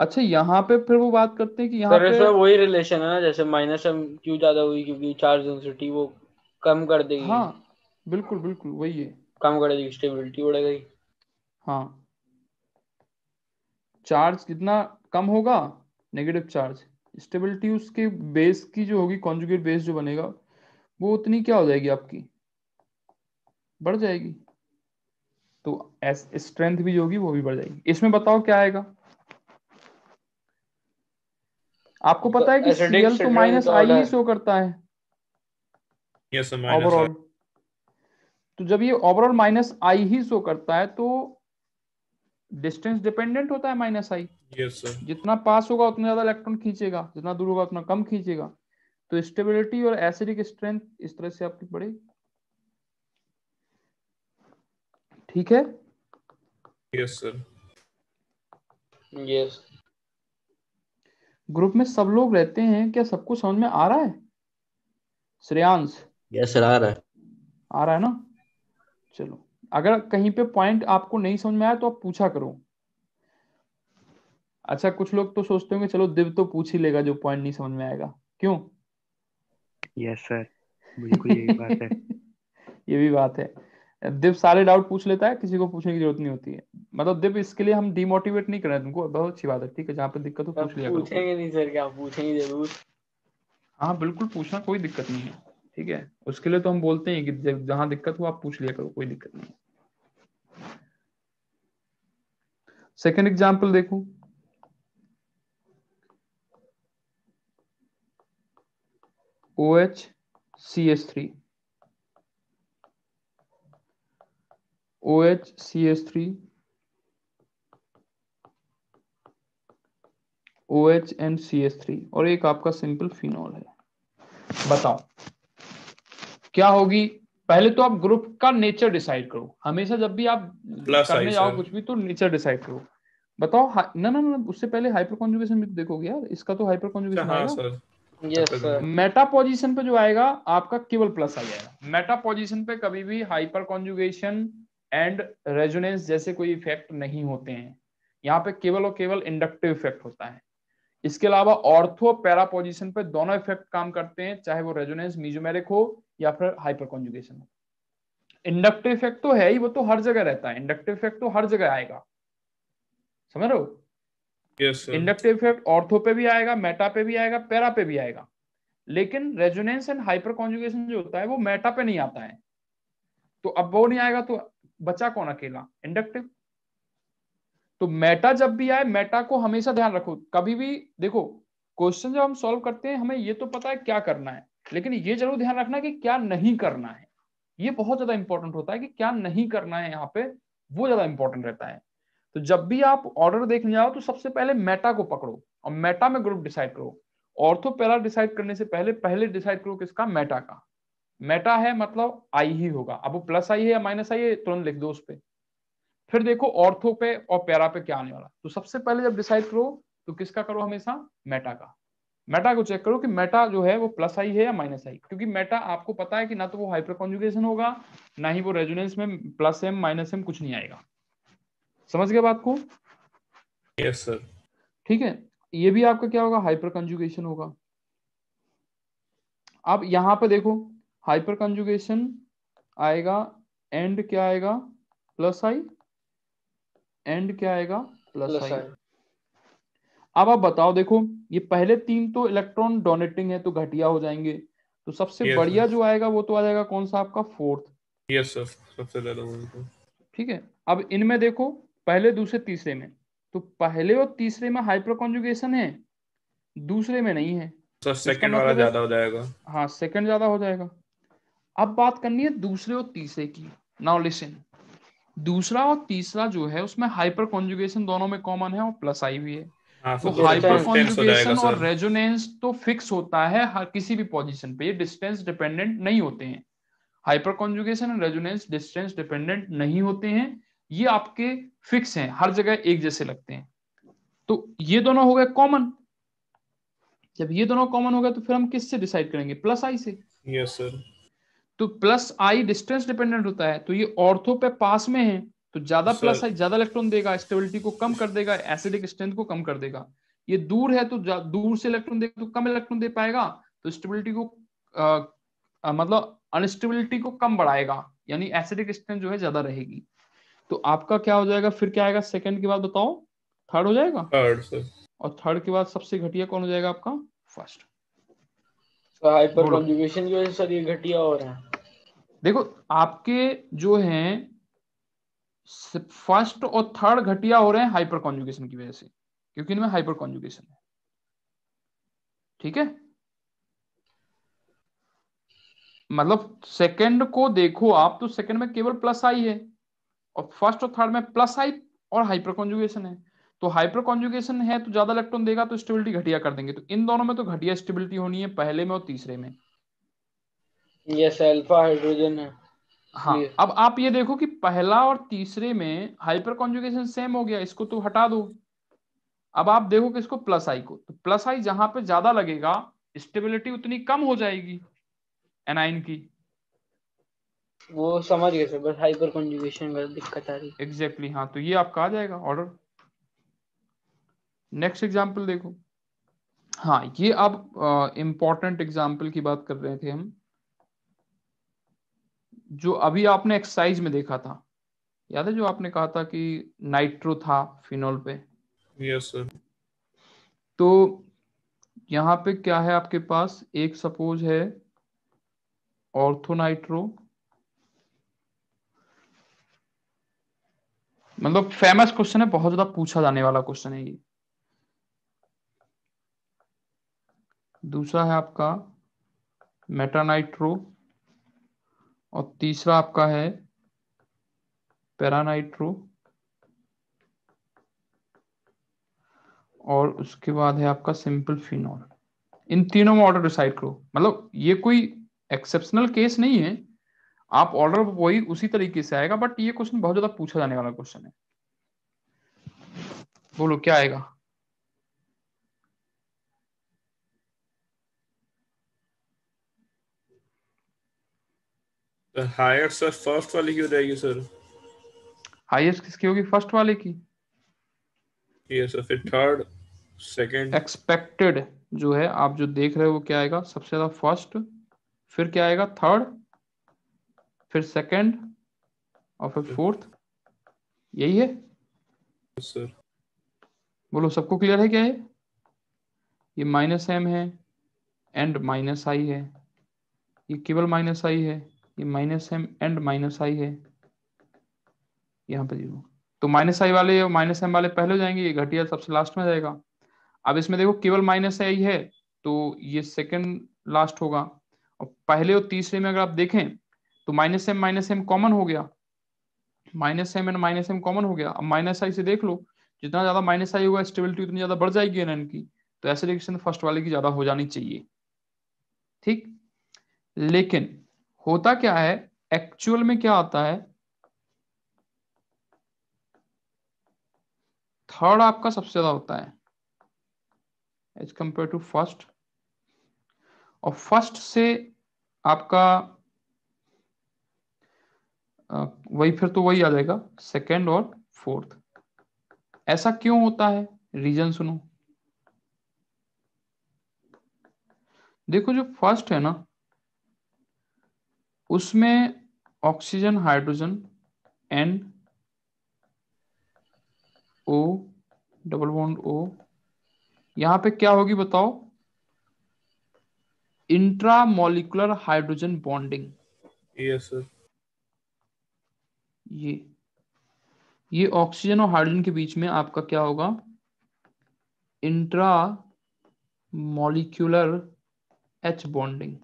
अच्छा यहाँ पे फिर वो बात करते हैं कि यहाँ पे वही रिलेशन है ना जैसे माइनस एम क्यू ज्यादा हुई क्योंकि चार्ज डेंसिटी वो कम कर देगी हाँ बिल्कुल बिल्कुल वही है कम कर देगी स्टेबिलिटी बढ़ गई हाँ चार्ज कितना कम होगा नेगेटिव चार्ज स्टेबिलिटी उसके बेस की जो होगी कॉन्जुगेट बेस जो बनेगा वो उतनी क्या हो जाएगी आपकी बढ़ जाएगी तो एस स्ट्रेंथ भी जो होगी वो भी बढ़ जाएगी इसमें बताओ क्या आएगा आपको तो पता है कि सीएल तो माइनस आई ही शो करता है ओवरऑल yes, तो जब ये ओवरऑल माइनस आई ही शो करता है तो डिस्टेंस डिपेंडेंट होता है माइनस आई yes, sir. जितना पास होगा उतना ज्यादा इलेक्ट्रॉन खींचेगा जितना दूर होगा उतना कम खींचेगा तो स्टेबिलिटी और एसिडिक स्ट्रेंथ इस तरह से आपकी पड़ेगी ठीक है यस सर यस ग्रुप में सब लोग रहते हैं क्या सबको समझ में आ रहा है श्रेयांश यस सर आ रहा है आ रहा है ना चलो अगर कहीं पे पॉइंट आपको नहीं समझ में आया तो आप पूछा करो अच्छा कुछ लोग तो सोचते होंगे चलो दिव तो पूछ ही लेगा जो पॉइंट नहीं समझ में आएगा क्यों यस सर बिल्कुल यही बात है *laughs* ये भी बात है दिव सारे डाउट पूछ लेता है किसी को पूछने की जरूरत नहीं होती है मतलब दिव इसके लिए हम डिमोटिवेट नहीं कर रहे तुमको बहुत अच्छी बात है ठीक है जहाँ पे दिक्कत हो पूछ लिया पूछेंगे नहीं सर क्या पूछेंगे जरूर हाँ बिल्कुल पूछना कोई दिक्कत नहीं है ठीक है उसके लिए तो हम बोलते हैं कि जहां दिक्कत हो आप पूछ लिया करो कोई दिक्कत नहीं सेकेंड एग्जाम्पल देखो O H C S three O H C S three O H and C S three और एक आपका सिंपल फिनॉल है बताओ क्या होगी पहले तो आप ग्रुप का नेचर डिसाइड करो हमेशा जब भी आप करने जाओ कुछ भी तो नेचर डिसाइड करो बताओ ना ना ना उससे पहले हाइपर कॉन्जुगेशन भी तो देखोगे यार इसका तो हाइपर कॉन्जुगेशन हाँ, मेटा पोजीशन पे जो आएगा आपका केवल प्लस आ जाएगा मेटा पोजीशन पे कभी भी हाइपर कॉन्जुगेशन एंड रेजोनेंस जैसे कोई इफेक्ट नहीं होते हैं यहाँ पे केवल और केवल इंडक्टिव इफेक्ट होता है इसके अलावा ऑर्थो पैरा पोजिशन पे दोनों इफेक्ट काम करते हैं चाहे वो रेजोनेंस मीजोमेरिक हो या फिर हाइपर कॉन्जुगेशन हो इंडक्टिव इफेक्ट तो है ही वो तो हर जगह रहता है इंडक्टिव इफेक्ट तो हर जगह आएगा समझ रहे हो इंडक्टिव इफेक्ट ऑर्थो पे भी आएगा मेटा पे भी आएगा पैरा पे भी आएगा लेकिन रेजोनेंस एंड हाइपर कॉन्जुगेशन जो होता है वो मेटा पे नहीं आता है तो अब वो नहीं आएगा तो बचा कौन अकेला इंडक्टिव तो मेटा जब भी आए मेटा को हमेशा ध्यान रखो कभी भी देखो क्वेश्चन जब हम सॉल्व करते हैं हमें ये तो पता है क्या करना है लेकिन ये जरूर ध्यान रखना है कि क्या नहीं करना है ये बहुत ज्यादा इंपॉर्टेंट होता है कि क्या नहीं करना है यहाँ पे वो ज्यादा इंपॉर्टेंट रहता है तो जब भी आप ऑर्डर देखने जाओ तो सबसे पहले मेटा को पकड़ो और मेटा में ग्रुप डिसाइड करो ऑर्थो पैरा डिसाइड करने से पहले पहले डिसाइड करो किसका मेटा का मेटा है मतलब आई ही होगा अब वो प्लस आई है या माइनस आई है तुरंत लिख दो उस पर फिर देखो ऑर्थो पे और पैरा पे क्या आने वाला तो सबसे पहले जब डिसाइड करो तो किसका करो हमेशा मेटा का मेटा को चेक करो कि मेटा जो है वो प्लस आई है या माइनस आई क्योंकि मेटा आपको पता है कि ना तो वो हाइपर कॉन्जुगेशन होगा ना ही वो रेजुनेंस में प्लस एम माइनस एम कुछ नहीं आएगा समझ गए बात को यस सर ठीक है ये भी आपका क्या होगा हाइपर कंजुगेशन होगा आप यहां पर देखो हाइपर कंजुगेशन आएगा एंड क्या आएगा प्लस आई एंड क्या आएगा प्लस आई अब आप बताओ देखो ये पहले तीन तो इलेक्ट्रॉन डोनेटिंग है तो घटिया हो जाएंगे तो सबसे yes, बढ़िया जो आएगा वो तो आ जाएगा कौन सा आपका फोर्थ यस सर सबसे ज्यादा ठीक है अब इनमें देखो पहले दूसरे तीसरे में तो पहले और तीसरे में हाइपर कॉन्जुगेशन है दूसरे में नहीं है सर सेकंड मतलब वाला ज्यादा हो जाएगा हाँ सेकंड ज्यादा हो जाएगा अब बात करनी है दूसरे और तीसरे की नाउ लिसन दूसरा और तीसरा जो है उसमें हाइपर कॉन्जुगेशन दोनों में कॉमन है और प्लस आई भी है हाँ, तो, तो हाइपर कॉन्जुगेशन और रेजोनेंस तो फिक्स होता है हर किसी भी पोजीशन पे ये डिस्टेंस डिपेंडेंट नहीं होते हैं हाइपर कॉन्जुगेशन और रेजोनेंस डिस्टेंस डिपेंडेंट नहीं होते हैं ये आपके फिक्स हैं हर जगह एक जैसे लगते हैं तो ये दोनों हो गए कॉमन जब ये दोनों कॉमन हो गए तो फिर हम किससे डिसाइड करेंगे प्लस आई से यस yes, सर तो प्लस आई डिस्टेंस डिपेंडेंट होता है तो ये ऑर्थो पे पास में है तो ज्यादा प्लस आई ज्यादा इलेक्ट्रॉन देगा स्टेबिलिटी को कम कर देगा एसिडिक स्ट्रेंथ को कम कर देगा ये दूर है तो दूर से इलेक्ट्रॉन देगा तो कम इलेक्ट्रॉन दे पाएगा तो स्टेबिलिटी को आ, आ, मतलब अनस्टेबिलिटी को कम बढ़ाएगा यानी एसिडिक स्ट्रेंथ जो है ज्यादा रहेगी तो आपका क्या हो जाएगा फिर क्या आएगा सेकंड के बाद बताओ थर्ड हो जाएगा थर्ड सर और थर्ड के बाद सबसे घटिया कौन हो जाएगा आपका फर्स्ट हाइपर कंजुगेशन की वजह से ये घटिया हो रहा है देखो आपके जो हैं फर्स्ट और थर्ड घटिया हो रहे हैं हाइपर कंजुगेशन की वजह से क्योंकि इनमें हाइपर कंजुगेशन है ठीक है मतलब सेकंड को देखो आप तो सेकंड में केवल प्लस आई है और फर्स्ट और थर्ड में प्लस हाइप और हाइपर कॉन्जुगेशन है तो हाइपर कॉन्जुगेशन है तो ज्यादा इलेक्ट्रॉन देगा तो स्टेबिलिटी घटिया कर देंगे तो इन दोनों में तो घटिया स्टेबिलिटी होनी है पहले में और तीसरे में यस अल्फा हाइड्रोजन है हाँ अब आप ये देखो कि पहला और तीसरे में हाइपर कॉन्जुगेशन सेम हो गया इसको तो हटा दो अब आप देखो कि इसको प्लस आई को तो प्लस आई जहां पे ज्यादा लगेगा स्टेबिलिटी उतनी कम हो जाएगी एनाइन की वो समझ गए सर बस हाइपर कंजुगेशन का दिक्कत आ रही है एग्जैक्टली exactly, हाँ तो ये आपका आ जाएगा ऑर्डर नेक्स्ट एग्जांपल देखो हाँ ये आप इम्पोर्टेंट एग्जाम्पल एग्जांपल की बात कर रहे थे हम जो अभी आपने एक्सरसाइज में देखा था याद है जो आपने कहा था कि नाइट्रो था फिनोल पे यस yes, सर तो यहाँ पे क्या है आपके पास एक सपोज है ऑर्थोनाइट्रो मतलब फेमस क्वेश्चन है बहुत ज्यादा पूछा जाने वाला क्वेश्चन है ये दूसरा है आपका मेटानाइट्रो और तीसरा आपका है पैरानाइट्रो और उसके बाद है आपका सिंपल फिनॉल इन तीनों में ऑर्डर डिसाइड करो मतलब ये कोई एक्सेप्शनल केस नहीं है आप ऑर्डर वही उसी तरीके से आएगा बट ये क्वेश्चन बहुत ज्यादा पूछा जाने वाला क्वेश्चन है बोलो क्या आएगा हायर सर फर्स्ट वाली की हो जाएगी सर हाईएस्ट किसकी होगी फर्स्ट वाले की यस सर फिर थर्ड सेकंड एक्सपेक्टेड जो है आप जो देख रहे हो वो क्या आएगा सबसे ज्यादा फर्स्ट फिर क्या आएगा थर्ड फिर सेकंड और फिर फोर्थ यही है सर बोलो सबको क्लियर है क्या है ये माइनस एम है एंड माइनस आई है ये केवल माइनस आई है ये minus M and minus I है यहाँ पे जीरो तो माइनस आई वाले और माइनस एम वाले पहले जाएंगे ये घटिया सबसे लास्ट में जाएगा अब इसमें देखो केवल माइनस आई है तो ये सेकंड लास्ट होगा और पहले और तीसरे में अगर आप देखें तो minus M minus M common हो गया minus M and minus M common हो गया अब माइनस आई से देख लो जितना ज्यादा माइनस आई होगा स्टेबिलिटी उतनी ज्यादा बढ़ जाएगी एन की तो ऐसे रिएक्शन फर्स्ट वाले की ज्यादा हो जानी चाहिए ठीक लेकिन होता क्या है एक्चुअल में क्या आता है थर्ड आपका सबसे ज्यादा होता है एज कंपेयर टू फर्स्ट और फर्स्ट से आपका वही फिर तो वही आ जाएगा सेकेंड और फोर्थ ऐसा क्यों होता है रीजन सुनो देखो जो फर्स्ट है ना उसमें oxygen hydrogen N O double bond O यहां पे क्या होगी बताओ intramolecular hydrogen bonding yes sir ये ये ऑक्सीजन और हाइड्रोजन के बीच में आपका क्या होगा इंट्रा मॉलिक्यूलर एच बॉन्डिंग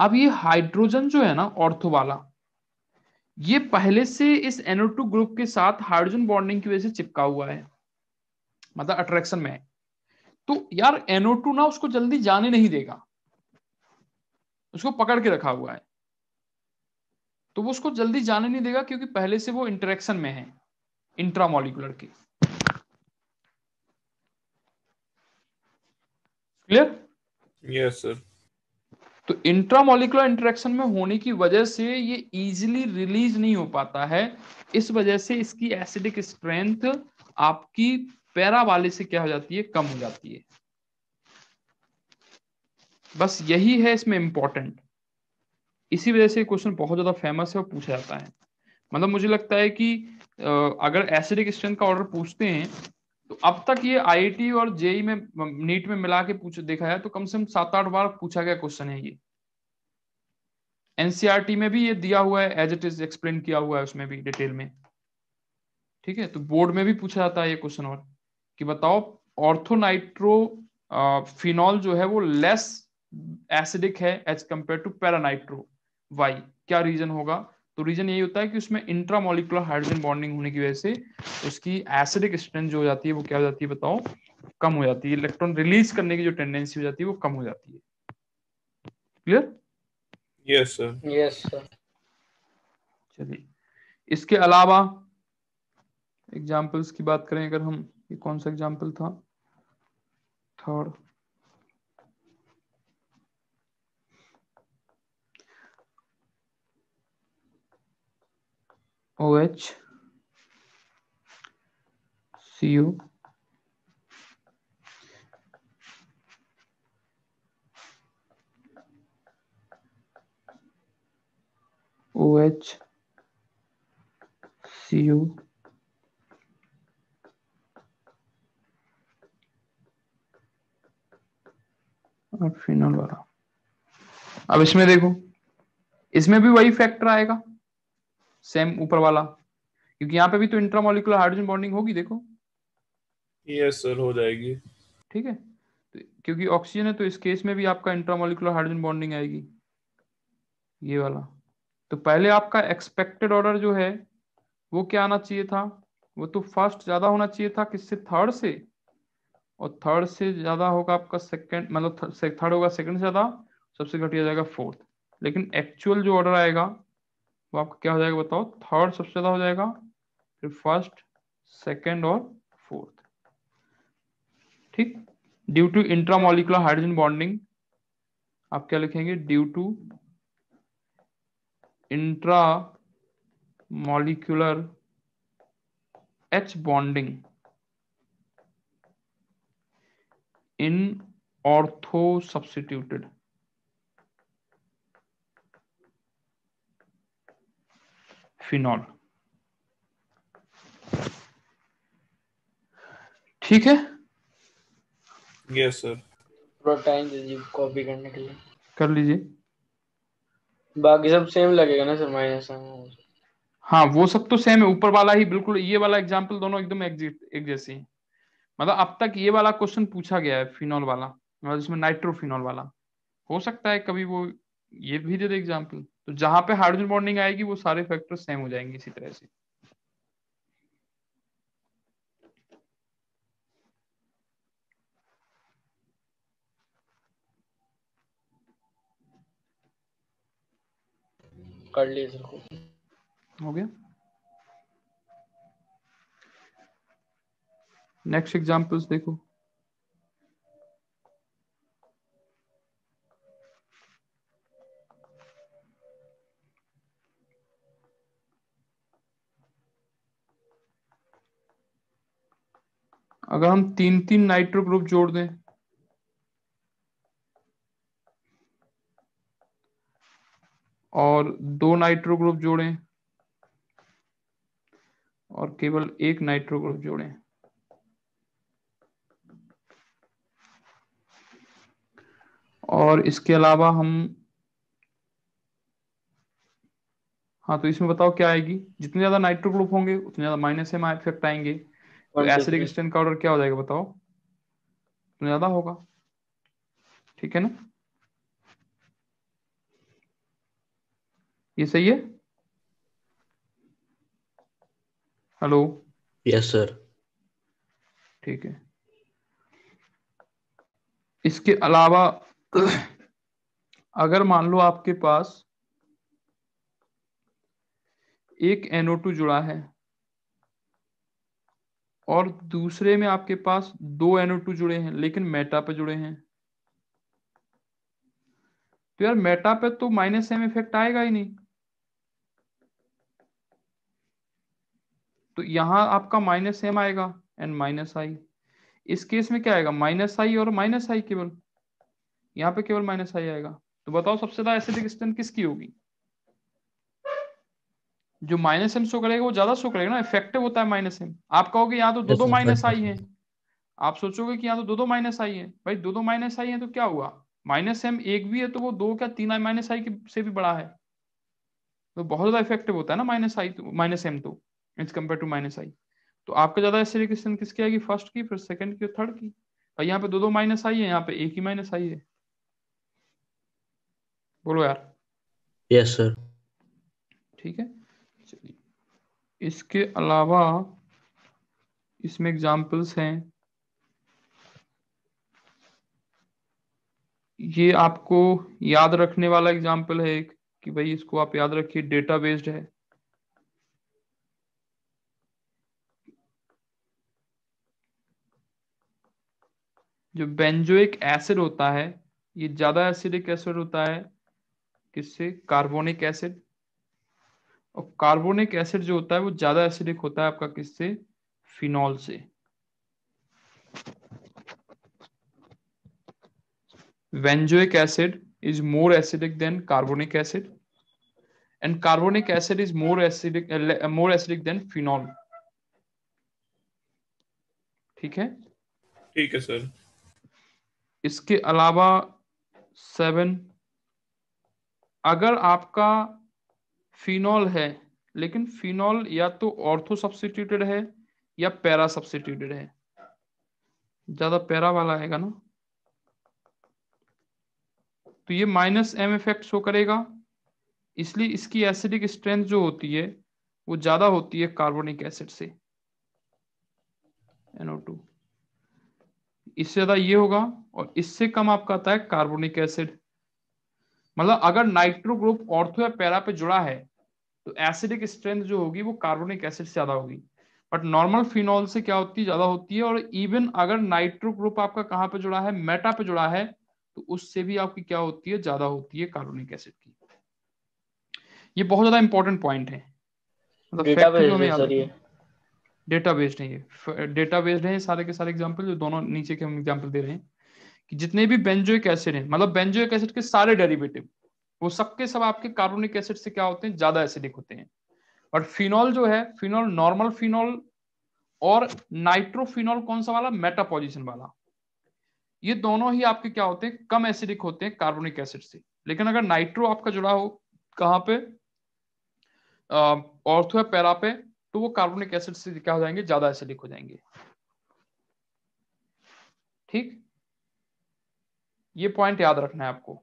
अब ये हाइड्रोजन जो है ना ऑर्थो वाला ये पहले से इस एनओ ग्रुप के साथ हाइड्रोजन बॉन्डिंग की वजह से चिपका हुआ है मतलब अट्रैक्शन में है तो यार एनओ ना उसको जल्दी जाने नहीं देगा उसको पकड़ के रखा हुआ है तो वो उसको जल्दी जाने नहीं देगा क्योंकि पहले से वो इंटरेक्शन में है इंट्रामोलिकुलर के क्लियर यस सर तो इंट्रामोलिकुलर इंटरेक्शन में होने की वजह से ये इजीली रिलीज नहीं हो पाता है इस वजह से इसकी एसिडिक स्ट्रेंथ आपकी पैरा वाले से क्या हो जाती है कम हो जाती है बस यही है इसमें इंपॉर्टेंट इसी वजह से क्वेश्चन बहुत ज्यादा फेमस है और पूछा जाता है मतलब मुझे लगता है कि अगर एसिडिक स्ट्रेंथ का ऑर्डर पूछते हैं तो अब तक ये आई और जेई में नीट में मिला के पूछ देखा है तो कम से कम सात आठ बार पूछा गया क्वेश्चन है ये एनसीआर e में भी ये दिया हुआ है एज इट इज एक्सप्लेन किया हुआ है उसमें भी डिटेल में ठीक है तो बोर्ड में भी पूछा जाता है ये क्वेश्चन और कि बताओ ऑर्थोनाइट्रो फिनॉल जो है वो लेस एसिडिक है as compare to para nitro Y क्या रीजन होगा तो रीजन यही होता है कि उसमें इंट्रामोलिकुलर हाइड्रोजन बॉन्डिंग होने की वजह से उसकी एसिडिक स्ट्रेंथ जो हो जाती है वो क्या हो जाती है बताओ कम हो जाती है इलेक्ट्रॉन रिलीज करने की जो टेंडेंसी हो जाती है वो कम हो जाती है clear yes sir yes sir चलिए इसके अलावा एग्जांपल्स की बात करें अगर हम ये कौन सा एग्जांपल था third O H C U O H C U और फिनल वाला अब इसमें देखो इसमें भी वही फैक्टर आएगा सेम ऊपर वाला क्योंकि यहाँ पे भी तो इंट्रामोलिकुलर हाइड्रोजन बॉन्डिंग होगी देखो यस सर हो जाएगी ठीक है तो क्योंकि ऑक्सीजन है तो इस केस में भी आपका इंट्रामोलिकुलर हाइड्रोजन बॉन्डिंग आएगी ये वाला तो पहले आपका एक्सपेक्टेड ऑर्डर जो है वो क्या आना चाहिए था वो तो फर्स्ट ज्यादा होना चाहिए था किससे थर्ड से और थर्ड से ज्यादा होगा आपका सेकंड मतलब थर्ड होगा सेकंड से ज्यादा सबसे घटिया जाएगा फोर्थ लेकिन एक्चुअल जो ऑर्डर आएगा वो आपका क्या हो जाएगा बताओ थर्ड सबसे ज्यादा हो जाएगा फिर फर्स्ट सेकेंड और फोर्थ ठीक due to intramolecular hydrogen bonding आप क्या लिखेंगे due to intramolecular H bonding in ortho substituted phenol ठीक है यस सर थोड़ा टाइम दीजिए कॉपी करने के लिए कर लीजिए बाकी सब सेम लगेगा ना सर माइनस हाँ वो सब तो सेम है ऊपर वाला ही बिल्कुल ये वाला एग्जांपल दोनों एकदम एक जैसे हैं मतलब अब तक ये वाला क्वेश्चन पूछा गया है फिनॉल वाला मतलब जिसमें नाइट्रोफिनॉल वाला हो सकता है कभी वो ये भी दे दे एग्जाम्पल तो जहां पे हाइड्रोजन बॉन्डिंग आएगी वो सारे फैक्टर सेम हो जाएंगे इसी तरह से कर लिए सर को हो गया नेक्स्ट एग्जांपल्स देखो अगर हम तीन तीन नाइट्रो ग्रुप जोड़ दें और दो नाइट्रो ग्रुप जोड़ें और केवल एक नाइट्रो ग्रुप जोड़ें और इसके अलावा हम हाँ तो इसमें बताओ क्या आएगी जितने ज्यादा नाइट्रो ग्रुप होंगे उतने ज्यादा माइनस एम आई इफेक्ट आएंगे और एसिडिक स्ट्रेन का ऑर्डर क्या हो जाएगा बताओ ज्यादा होगा ठीक है ना ये सही है हेलो यस सर ठीक है इसके अलावा अगर मान लो आपके पास एक टू जुड़ा है और दूसरे में आपके पास दो एनओ टू जुड़े हैं लेकिन मेटा पे जुड़े हैं तो यार मेटा पे तो माइनस एम इफेक्ट आएगा ही नहीं तो यहां आपका माइनस एम आएगा एंड माइनस आई इस केस में क्या आएगा माइनस आई और माइनस आई केवल यहां पे केवल माइनस आई आएगा तो बताओ सबसे ज्यादा एसिडिक स्ट्रेंथ किसकी होगी जो माइनस एम शो करेगा वो ज्यादा शो करेगा ना इफेक्टिव होता है माइनस एम आप कहोगे यहाँ तो दो दो माइनस आई है आप सोचोगे कि यहाँ तो दो दो माइनस आई है भाई दो दो माइनस आई है तो क्या हुआ माइनस एम एक भी है तो वो दो क्या तीन आई माइनस आई से भी बड़ा है तो बहुत ज्यादा इफेक्टिव होता है ना माइनस आई माइनस एम तो it's compared to minus I तो आपका ज्यादा एसिडिकेशन किसकी आएगी फर्स्ट की फिर सेकंड की थर्ड की भाई यहाँ पे दो दो माइनस आई है यहाँ पे एक ही माइनस आई है बोलो यार यस सर ठीक है इसके अलावा इसमें एग्जाम्पल्स हैं ये आपको याद रखने वाला एग्जाम्पल है एक कि भाई इसको आप याद रखिए डेटा बेस्ड है जो एक एसिड होता है ये ज्यादा एसिडिक एसिड होता है किससे कार्बोनिक एसिड और कार्बोनिक एसिड जो होता है वो ज्यादा एसिडिक होता है आपका किससे फिनॉल से benzoic acid is more acidic than carbonic acid and carbonic acid is more acidic more acidic than phenol ठीक है ठीक है सर इसके अलावा सेवन अगर आपका फिनॉल है लेकिन फिनॉल या तो ऑर्थो सब्सिट्यूटेड है या पैरा सब्सिट्यूटेड है ज्यादा पैरा वाला आएगा ना तो ये माइनस एम इफेक्ट शो करेगा इसलिए इसकी एसिडिक स्ट्रेंथ जो होती है वो ज्यादा होती है कार्बोनिक एसिड से NO2 इससे ज्यादा ये होगा और इससे कम आपका आता है कार्बोनिक एसिड मतलब अगर नाइट्रो ग्रुप ऑर्थो या पैरा पे जुड़ा है तो एसिडिक स्ट्रेंथ जो होगी वो कार्बोनिक एसिड से ज्यादा होगी बट नॉर्मल फिनॉल से क्या होती है ज्यादा होती है और इवन अगर नाइट्रो ग्रुप आपका कहाँ पे जुड़ा है मेटा पे जुड़ा है तो उससे भी आपकी क्या होती है ज्यादा होती है कार्बोनिक एसिड की ये बहुत ज्यादा इंपॉर्टेंट पॉइंट है डेटा मतलब बेस्ड है ये डेटा बेस्ड है सारे के सारे एग्जाम्पल जो दोनों नीचे के हम एग्जाम्पल दे रहे हैं कि जितने भी बेंजोइक एसिड हैं मतलब बेंजोइक एसिड के सारे डेरिवेटिव वो सबके सब आपके कार्बोनिक एसिड से क्या होते हैं ज्यादा एसिडिक होते हैं और फिनॉल जो है फिनॉल नॉर्मल फिनॉल और नाइट्रोफिनॉल कौन सा वाला मेटापोजिशन वाला ये दोनों ही आपके क्या होते हैं कम एसिडिक होते हैं कार्बोनिक एसिड से लेकिन अगर नाइट्रो आपका जुड़ा हो कहां पे ऑर्थो या पैरा पे तो वो कार्बोनिक एसिड से क्या हो जाएंगे ज्यादा एसिडिक हो जाएंगे ठीक ये पॉइंट याद रखना है आपको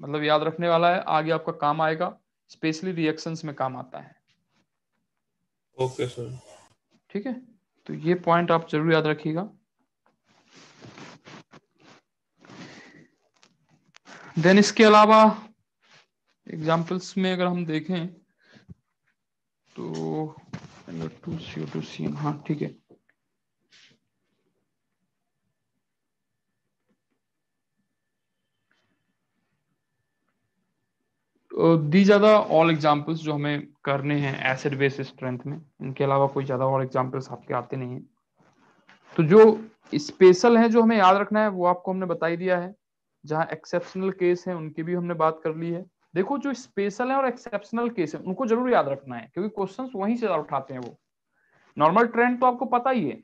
मतलब याद रखने वाला है आगे आपका काम आएगा स्पेशली रिएक्शंस में काम आता है ओके सर ठीक है तो ये पॉइंट आप जरूर याद रखिएगा देन इसके अलावा एग्जाम्पल्स में अगर हम देखें तो टू सी टू सी हाँ ठीक है दी ज्यादा ऑल एग्जांपल्स जो हमें करने हैं एसिड बेस स्ट्रेंथ में इनके अलावा कोई ज्यादा और एग्जांपल्स आपके आते नहीं है तो जो स्पेशल है जो हमें याद रखना है वो आपको हमने बताई दिया है जहाँ एक्सेप्शनल केस है उनकी भी हमने बात कर ली है देखो जो स्पेशल है और एक्सेप्शनल केस है उनको जरूर याद रखना है क्योंकि क्वेश्चंस वहीं से उठाते हैं वो नॉर्मल ट्रेंड तो आपको पता ही है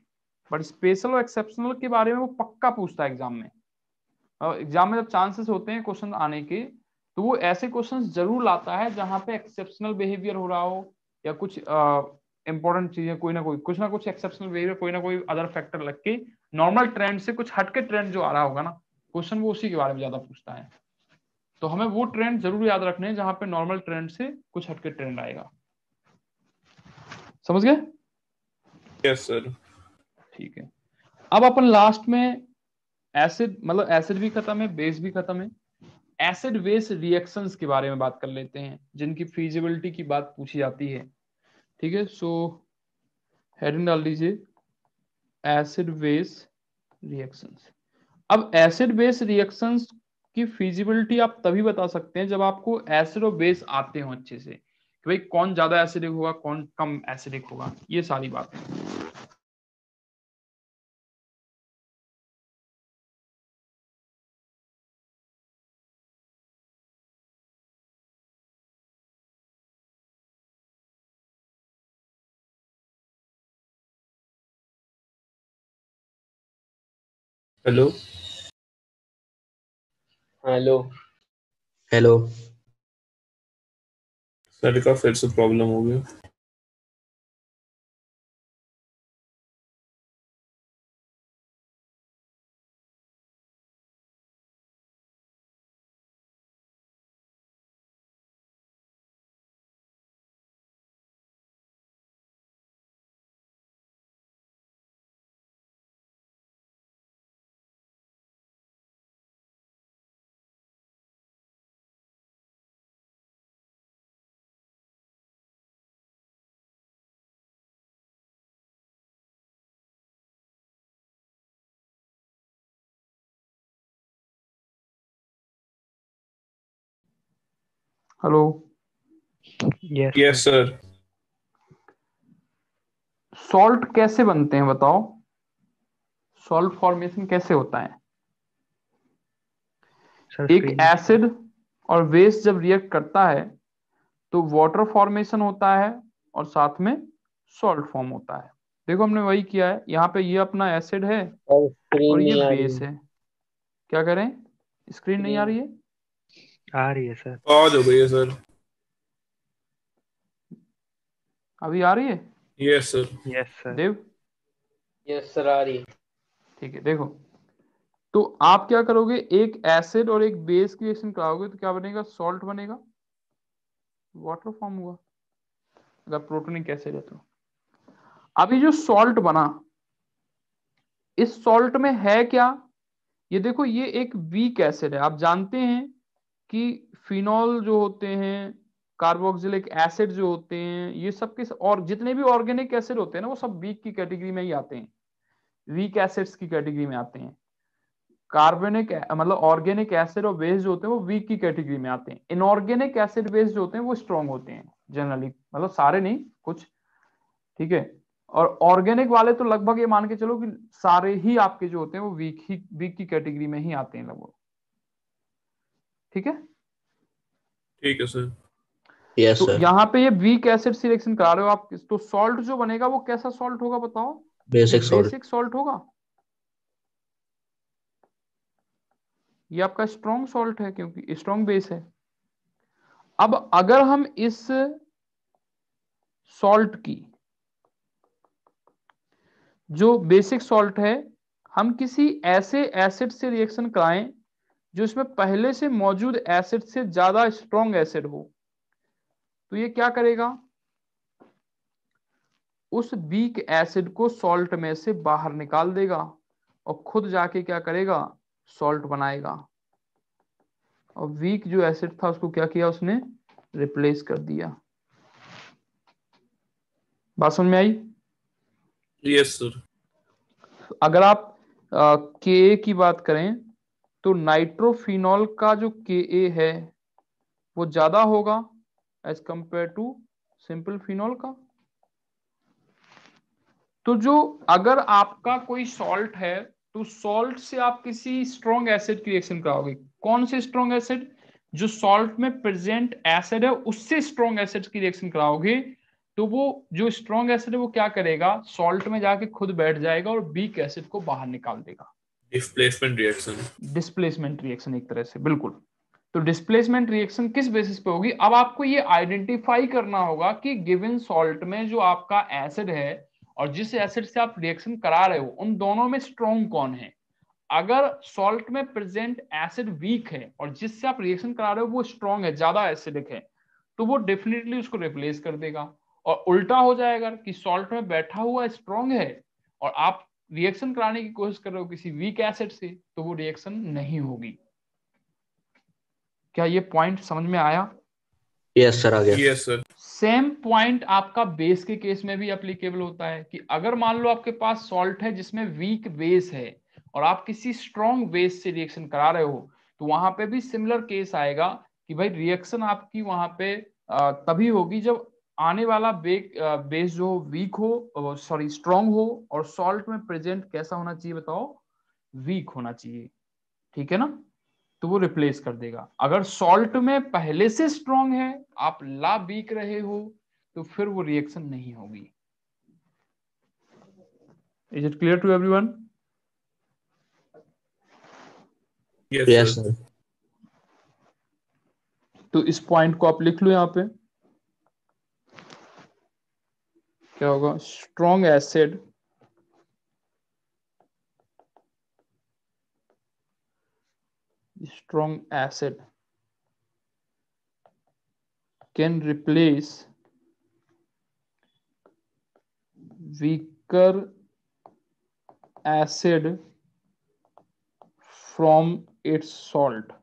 बट स्पेशल और एक्सेप्शनल के बारे में वो पक्का पूछता है एग्जाम में और एग्जाम में जब चांसेस होते हैं क्वेश्चन आने के तो वो ऐसे क्वेश्चन जरूर लाता है जहां पे एक्सेप्शनल बिहेवियर हो रहा हो या कुछ इंपॉर्टेंट चीजें कोई ना कोई कुछ ना कुछ एक्सेप्शनल बिहेवियर कोई ना कोई अदर फैक्टर लग के नॉर्मल ट्रेंड से कुछ हटके ट्रेंड जो आ रहा होगा ना क्वेश्चन वो उसी के बारे में ज्यादा पूछता है तो हमें वो ट्रेंड जरूर याद रखने हैं जहां पे नॉर्मल ट्रेंड से कुछ हटके ट्रेंड आएगा समझ गए यस सर ठीक है अब अपन लास्ट में एसिड मतलब एसिड भी खत्म है बेस भी खत्म है एसिड बेस रिएक्शन के बारे में बात कर लेते हैं जिनकी फिजिबिलिटी की बात पूछी जाती है ठीक है सो हेडिंग डाल दीजिए एसिड वेस रिएक्शन अब एसिड बेस रिएक्शन की फिजिबिलिटी आप तभी बता सकते हैं जब आपको एसिड और बेस आते हो अच्छे से कि भाई कौन ज्यादा एसिडिक होगा कौन कम एसिडिक होगा ये सारी बात है हेलो हेलो हेलो सर का फिर से प्रॉब्लम हो गया hello yes sir sir. Salt कैसे बनते हैं बताओ सॉल्ट फॉर्मेशन कैसे होता है Sir, एक एसिड और वेस्ट जब रिएक्ट करता है तो वाटर फॉर्मेशन होता है और साथ में सॉल्ट फॉर्म होता है देखो हमने वही किया है यहाँ पे ये अपना एसिड है और ये बेस है क्या करें स्क्रीन नहीं आ रही है आ रही है सर सर अभी आ रही है yes sir yes sir Dev yes sir आ रही है ठीक है देखो तो आप क्या करोगे एक एसिड और एक बेस की रिएक्शन कराओगे तो क्या बनेगा सॉल्ट बनेगा वाटर फॉर्म हुआ अगर प्रोटोनिक एसिड है तो अभी जो सॉल्ट बना इस सॉल्ट में है क्या ये देखो ये एक वीक एसिड है आप जानते हैं कि फिनॉल जो होते हैं कार्बोक्सिलिक एसिड जो होते हैं ये सब के और जितने भी ऑर्गेनिक एसिड होते हैं ना वो सब वीक की कैटेगरी में ही आते हैं वीक एसिड्स की कैटेगरी में आते हैं कार्बनिक मतलब ऑर्गेनिक एसिड और बेस जो होते हैं वो वीक की कैटेगरी में आते हैं इनऑर्गेनिक एसिड बेस जो होते हैं वो स्ट्रॉन्ग होते हैं जनरली मतलब सारे नहीं कुछ ठीक है और ऑर्गेनिक वाले तो लगभग ये मान के चलो कि सारे ही आपके जो होते हैं वो वीक ही वीक की कैटेगरी में ही आते हैं लगभग ठीक है ठीक है सर yes, तो sir. यहाँ पे ये वीक एसिड सिलेक्शन करा रहे हो आप तो सॉल्ट जो बनेगा वो कैसा सॉल्ट होगा बताओ बेसिक सॉल्ट बेसिक सॉल्ट होगा ये आपका स्ट्रॉन्ग सॉल्ट है क्योंकि स्ट्रॉन्ग बेस है अब अगर हम इस सॉल्ट की जो बेसिक सॉल्ट है हम किसी ऐसे एसिड से रिएक्शन कराएं जो इसमें पहले से मौजूद एसिड से ज्यादा स्ट्रॉन्ग एसिड हो तो ये क्या करेगा उस वीक एसिड को सॉल्ट में से बाहर निकाल देगा और खुद जाके क्या करेगा सॉल्ट बनाएगा और वीक जो एसिड था उसको क्या किया उसने रिप्लेस कर दिया बात समझ में आई यस सर अगर आप के की बात करें तो नाइट्रोफिनॉल का जो के ए है वो ज्यादा होगा as compare to simple phenol का तो जो अगर आपका कोई सॉल्ट है तो सॉल्ट से आप किसी स्ट्रॉन्ग एसिड की रिएक्शन कराओगे कौन से स्ट्रॉन्ग एसिड जो सॉल्ट में प्रेजेंट एसिड है उससे स्ट्रॉन्ग एसिड की रिएक्शन कराओगे तो वो जो स्ट्रॉन्ग एसिड है वो क्या करेगा सॉल्ट में जाके खुद बैठ जाएगा और बीक एसिड को बाहर निकाल देगा डिस्प्लेसमेंट रिएक्शन डिस्प्लेसमेंट रिएक्शन एक तरह से बिल्कुल तो डिस्प्लेसमेंट रिएक्शन किस बेसिस पे होगी अब आपको ये आइडेंटिफाई करना होगा कि गिवन सॉल्ट में जो आपका एसिड है और जिस एसिड से आप रिएक्शन करा रहे हो उन दोनों में स्ट्रॉन्ग कौन है अगर सॉल्ट में प्रेजेंट एसिड वीक है और जिससे आप रिएक्शन करा रहे हो वो स्ट्रॉन्ग है ज्यादा एसिडिक है तो वो डेफिनेटली उसको रिप्लेस कर देगा और उल्टा हो जाएगा कि सॉल्ट में बैठा हुआ स्ट्रॉन्ग है और आप रिएक्शन कराने की कोशिश कर रहे हो किसी वीक एसिड से तो वो रिएक्शन नहीं होगी क्या ये पॉइंट समझ में आया यस सर आ गया यस सर सेम पॉइंट आपका बेस के केस में भी अप्लीकेबल होता है कि अगर मान लो आपके पास सॉल्ट है जिसमें वीक बेस है और आप किसी स्ट्रॉन्ग बेस से रिएक्शन करा रहे हो तो वहां पे भी सिमिलर केस आएगा कि भाई रिएक्शन आपकी वहां पे तभी होगी जब आने वाला बेक बेस जो वीक हो सॉरी स्ट्रॉन्ग हो और सॉल्ट में प्रेजेंट कैसा होना चाहिए बताओ वीक होना चाहिए ठीक है ना तो वो रिप्लेस कर देगा अगर सॉल्ट में पहले से स्ट्रॉन्ग है आप ला वीक रहे हो तो फिर वो रिएक्शन नहीं होगी is it clear to everyone yes sir तो इस पॉइंट को आप लिख लो यहां पे क्या होगा strong acid strong acid can replace weaker acid from its salt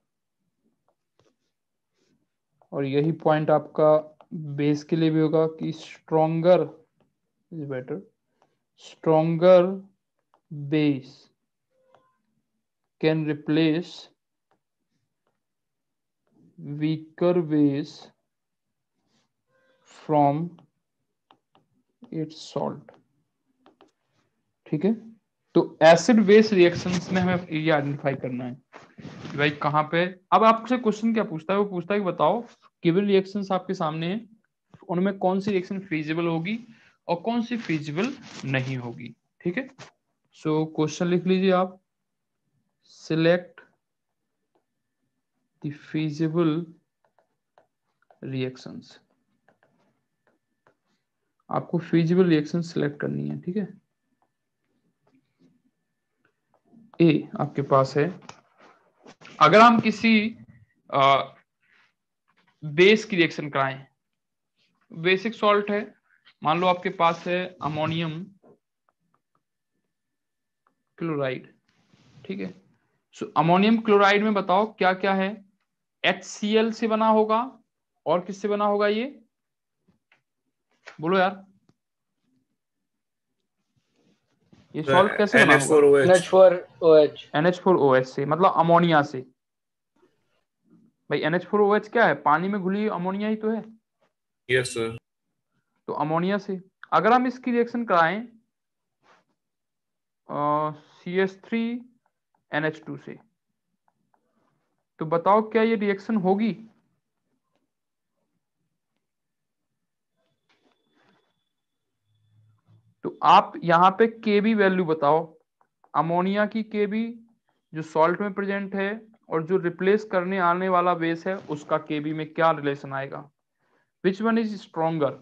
और यही पॉइंट आपका बेस के लिए भी होगा कि stronger is better stronger base can replace weaker base from its salt ठीक है तो एसिड बेस रिएक्शन में हमें ये आइडेंटिफाई करना है भाई कहाँ पे अब आपसे क्वेश्चन क्या पूछता है वो पूछता है कि बताओ केवल रिएक्शंस आपके सामने हैं उनमें कौन सी रिएक्शन फीजिबल होगी और कौन सी फिजिबल नहीं होगी ठीक है सो क्वेश्चन लिख लीजिए आप सिलेक्ट दिजिबल रिएक्शन रिएक्शंस आपको फिजिबल रिएक्शन सिलेक्ट करनी है ठीक है ए आपके पास है अगर हम किसी आ, बेस की रिएक्शन कराएं बेसिक सॉल्ट है मान लो आपके पास है अमोनियम क्लोराइड ठीक है सो अमोनियम क्लोराइड में बताओ क्या क्या है एच से बना होगा और किससे बना होगा ये बोलो यार ये सॉल्व तो कैसे बना होगा NH4OH NH4OH से मतलब अमोनिया से भाई NH4OH क्या है पानी में घुली अमोनिया ही तो है यस yes, सर तो अमोनिया से अगर हम इसकी रिएक्शन कराएं C S three N H two से तो बताओ क्या ये रिएक्शन होगी तो आप यहां पे के बी वैल्यू बताओ अमोनिया की के बी जो सॉल्ट में प्रेजेंट है और जो रिप्लेस करने आने वाला बेस है उसका के बी में क्या रिलेशन आएगा विच वन इज स्ट्रॉन्गर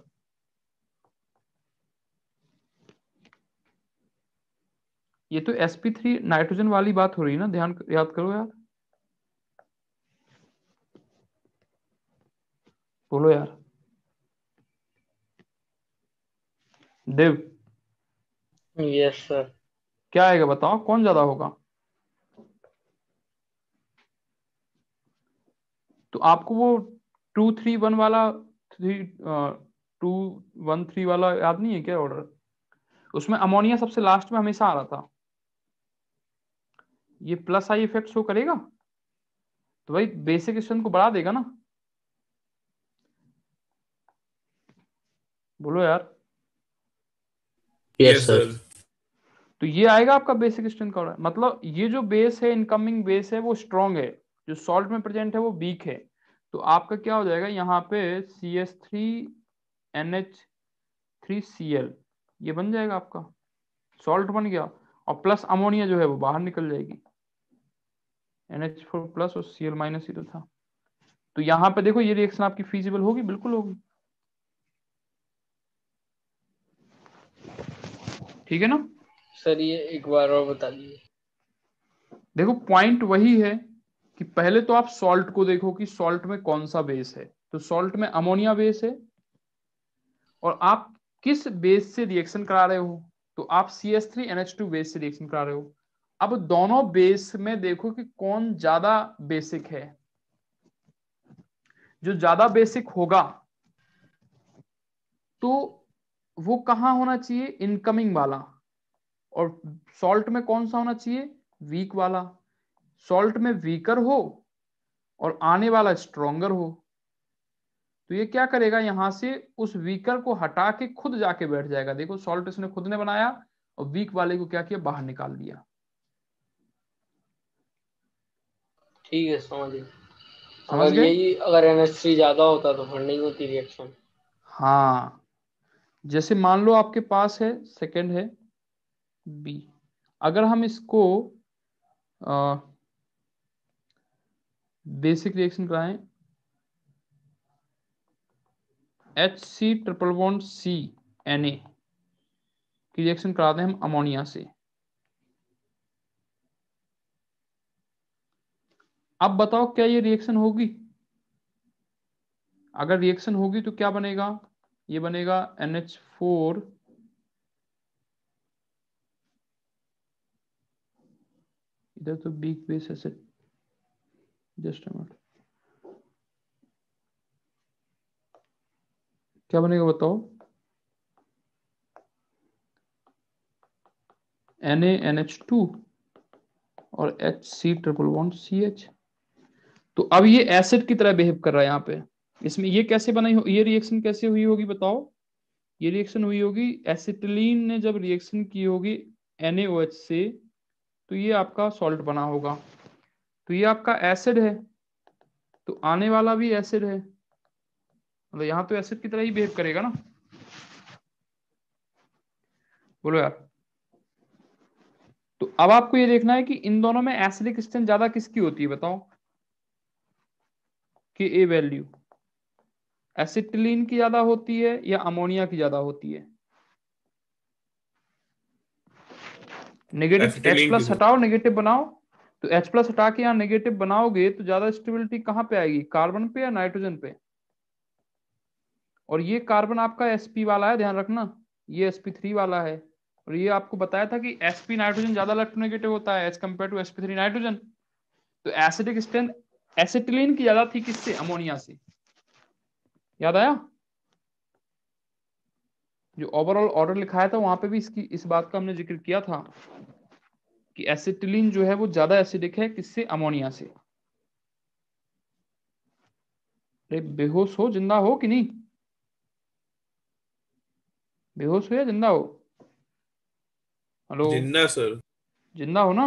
ये तो sp3 नाइट्रोजन वाली बात हो रही है ना ध्यान याद करो यार बोलो यार देव यस yes, सर क्या आएगा बताओ कौन ज्यादा होगा तो आपको वो टू थ्री वन वाला थ्री टू वन थ्री वाला याद नहीं है क्या ऑर्डर उसमें अमोनिया सबसे लास्ट में हमेशा आ रहा था ये प्लस आई इफेक्ट शो करेगा तो भाई बेसिक स्ट्रेंथ को बढ़ा देगा ना बोलो यार यस yes, सर तो ये आएगा आपका बेसिक स्ट्रेंथ का मतलब ये जो बेस है इनकमिंग बेस है वो स्ट्रांग है जो सॉल्ट में प्रेजेंट है वो वीक है तो आपका क्या हो जाएगा यहाँ पे C S three N H three C L ये बन जाएगा आपका सॉल्ट बन गया और प्लस अमोनिया जो है वो बाहर निकल जाएगी एन फोर प्लस और सी माइनस ही तो था तो यहां पे देखो ये रिएक्शन आपकी फिजिबल होगी बिल्कुल होगी ठीक है ना सर ये एक बार और बता दीजिए देखो पॉइंट वही है कि पहले तो आप सॉल्ट को देखो कि सॉल्ट में कौन सा बेस है तो सॉल्ट में अमोनिया बेस है और आप किस बेस से रिएक्शन करा रहे हो तो आप C S three N H two base से रिएक्शन करा रहे हो अब दोनों बेस में देखो कि कौन ज्यादा बेसिक है जो ज्यादा बेसिक होगा तो वो कहा होना चाहिए इनकमिंग वाला और सॉल्ट में कौन सा होना चाहिए वीक वाला सॉल्ट में वीकर हो और आने वाला स्ट्रोंगर हो तो ये क्या करेगा यहां से उस वीकर को हटा के खुद जाके बैठ जाएगा देखो सॉल्ट इसने खुद ने बनाया और वीक वाले को क्या किया बाहर निकाल दिया ठीक है समझ गए समझ गए यही अगर NH3 ज्यादा होता तो फंडिंग होती रिएक्शन हाँ जैसे मान लो आपके पास है सेकंड है बी अगर हम इसको बेसिक रिएक्शन कराएं H C triple one C N A reaction कराते हैं हम अमोनिया से अब बताओ क्या ये रिएक्शन होगी अगर रिएक्शन होगी तो क्या बनेगा ये बनेगा एनएच फोर इधर तो बीक बेस है जस्ट क्या बनेगा बताओ N A N H two और H C triple one C H तो अब ये एसिड की तरह बिहेव कर रहा है यहाँ पे इसमें ये कैसे बनाई हो ये रिएक्शन कैसे हुई होगी बताओ ये रिएक्शन हुई होगी एसिटिलीन ने जब रिएक्शन की होगी एन से तो ये आपका सॉल्ट बना होगा तो ये आपका एसिड है तो आने वाला भी एसिड है मतलब यहां तो एसिड की तरह ही बिहेव करेगा ना बोलो यार तो अब आपको ये देखना है कि इन दोनों में एसिडिक स्ट्रेंथ ज्यादा किसकी होती है बताओ की ए वैल्यू एसिटिलीन की ज्यादा होती है या अमोनिया की ज्यादा होती है नेगेटिव एच प्लस हटाओ नेगेटिव बनाओ तो एच प्लस हटा के यहाँ नेगेटिव बनाओगे तो ज्यादा स्टेबिलिटी कहां पे आएगी कार्बन पे या नाइट्रोजन पे और ये कार्बन आपका sp वाला है ध्यान रखना ये sp3 वाला है और ये आपको बताया था कि sp नाइट्रोजन ज्यादा इलेक्ट्रोनेगेटिव होता है as compared to sp3 nitrogen तो एसिडिक स्ट्रेंथ एसिटिलीन की ज्यादा थी किससे अमोनिया से याद आया जो ओवरऑल ऑर्डर लिखाया था वहां पे भी इसकी इस बात का हमने जिक्र किया था कि एसिटिलीन जो है वो ज्यादा एसिडिक है किससे अमोनिया से अरे बेहोश हो जिंदा हो कि नहीं बेहोश हो या जिंदा हो हेलो जिंदा सर जिंदा हो ना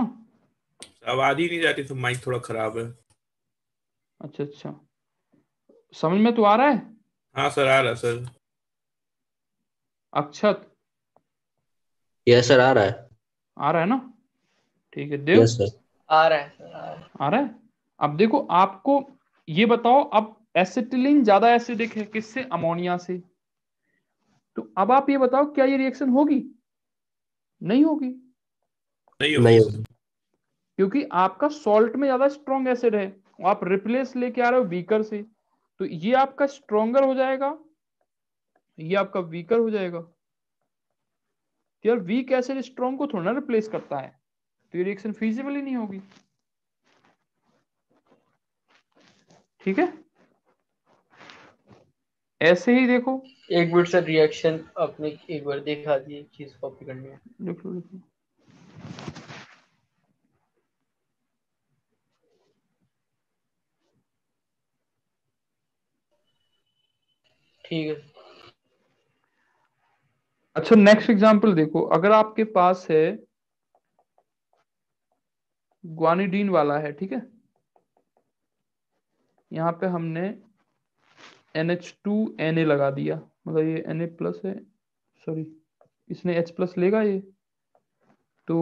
आवाज ही नहीं जाती तो माइक थोड़ा खराब है अच्छा अच्छा समझ में तो आ रहा है हाँ सर आ रहा है सर अक्षत यस सर आ रहा है आ रहा है ना ठीक है देव सर आ रहा है आ रहा है अब देखो आपको ये बताओ अब एसिटिलीन ज्यादा एसिडिक है किससे अमोनिया से तो अब आप ये बताओ क्या ये रिएक्शन होगी नहीं होगी नहीं होगी क्योंकि आपका सॉल्ट में ज्यादा स्ट्रॉन्ग एसिड है आप रिप्लेस लेके आ रहे हो वीकर से तो ये आपका स्ट्रोंगर हो जाएगा ये आपका वीकर हो जाएगा तो यार वीक एसिड स्ट्रॉन्ग को थोड़ा ना रिप्लेस करता है तो ये रिएक्शन फिजिबल ही नहीं होगी ठीक है ऐसे ही देखो एक मिनट सर रिएक्शन आपने एक बार देखा दिए चीज कॉपी करनी है देखो लो ठीक है अच्छा नेक्स्ट एग्जांपल देखो अगर आपके पास है ग्वानिडीन वाला है ठीक है यहाँ पे हमने N H two N A लगा दिया मतलब ये एन ए प्लस है सॉरी इसने एच प्लस लेगा ये तो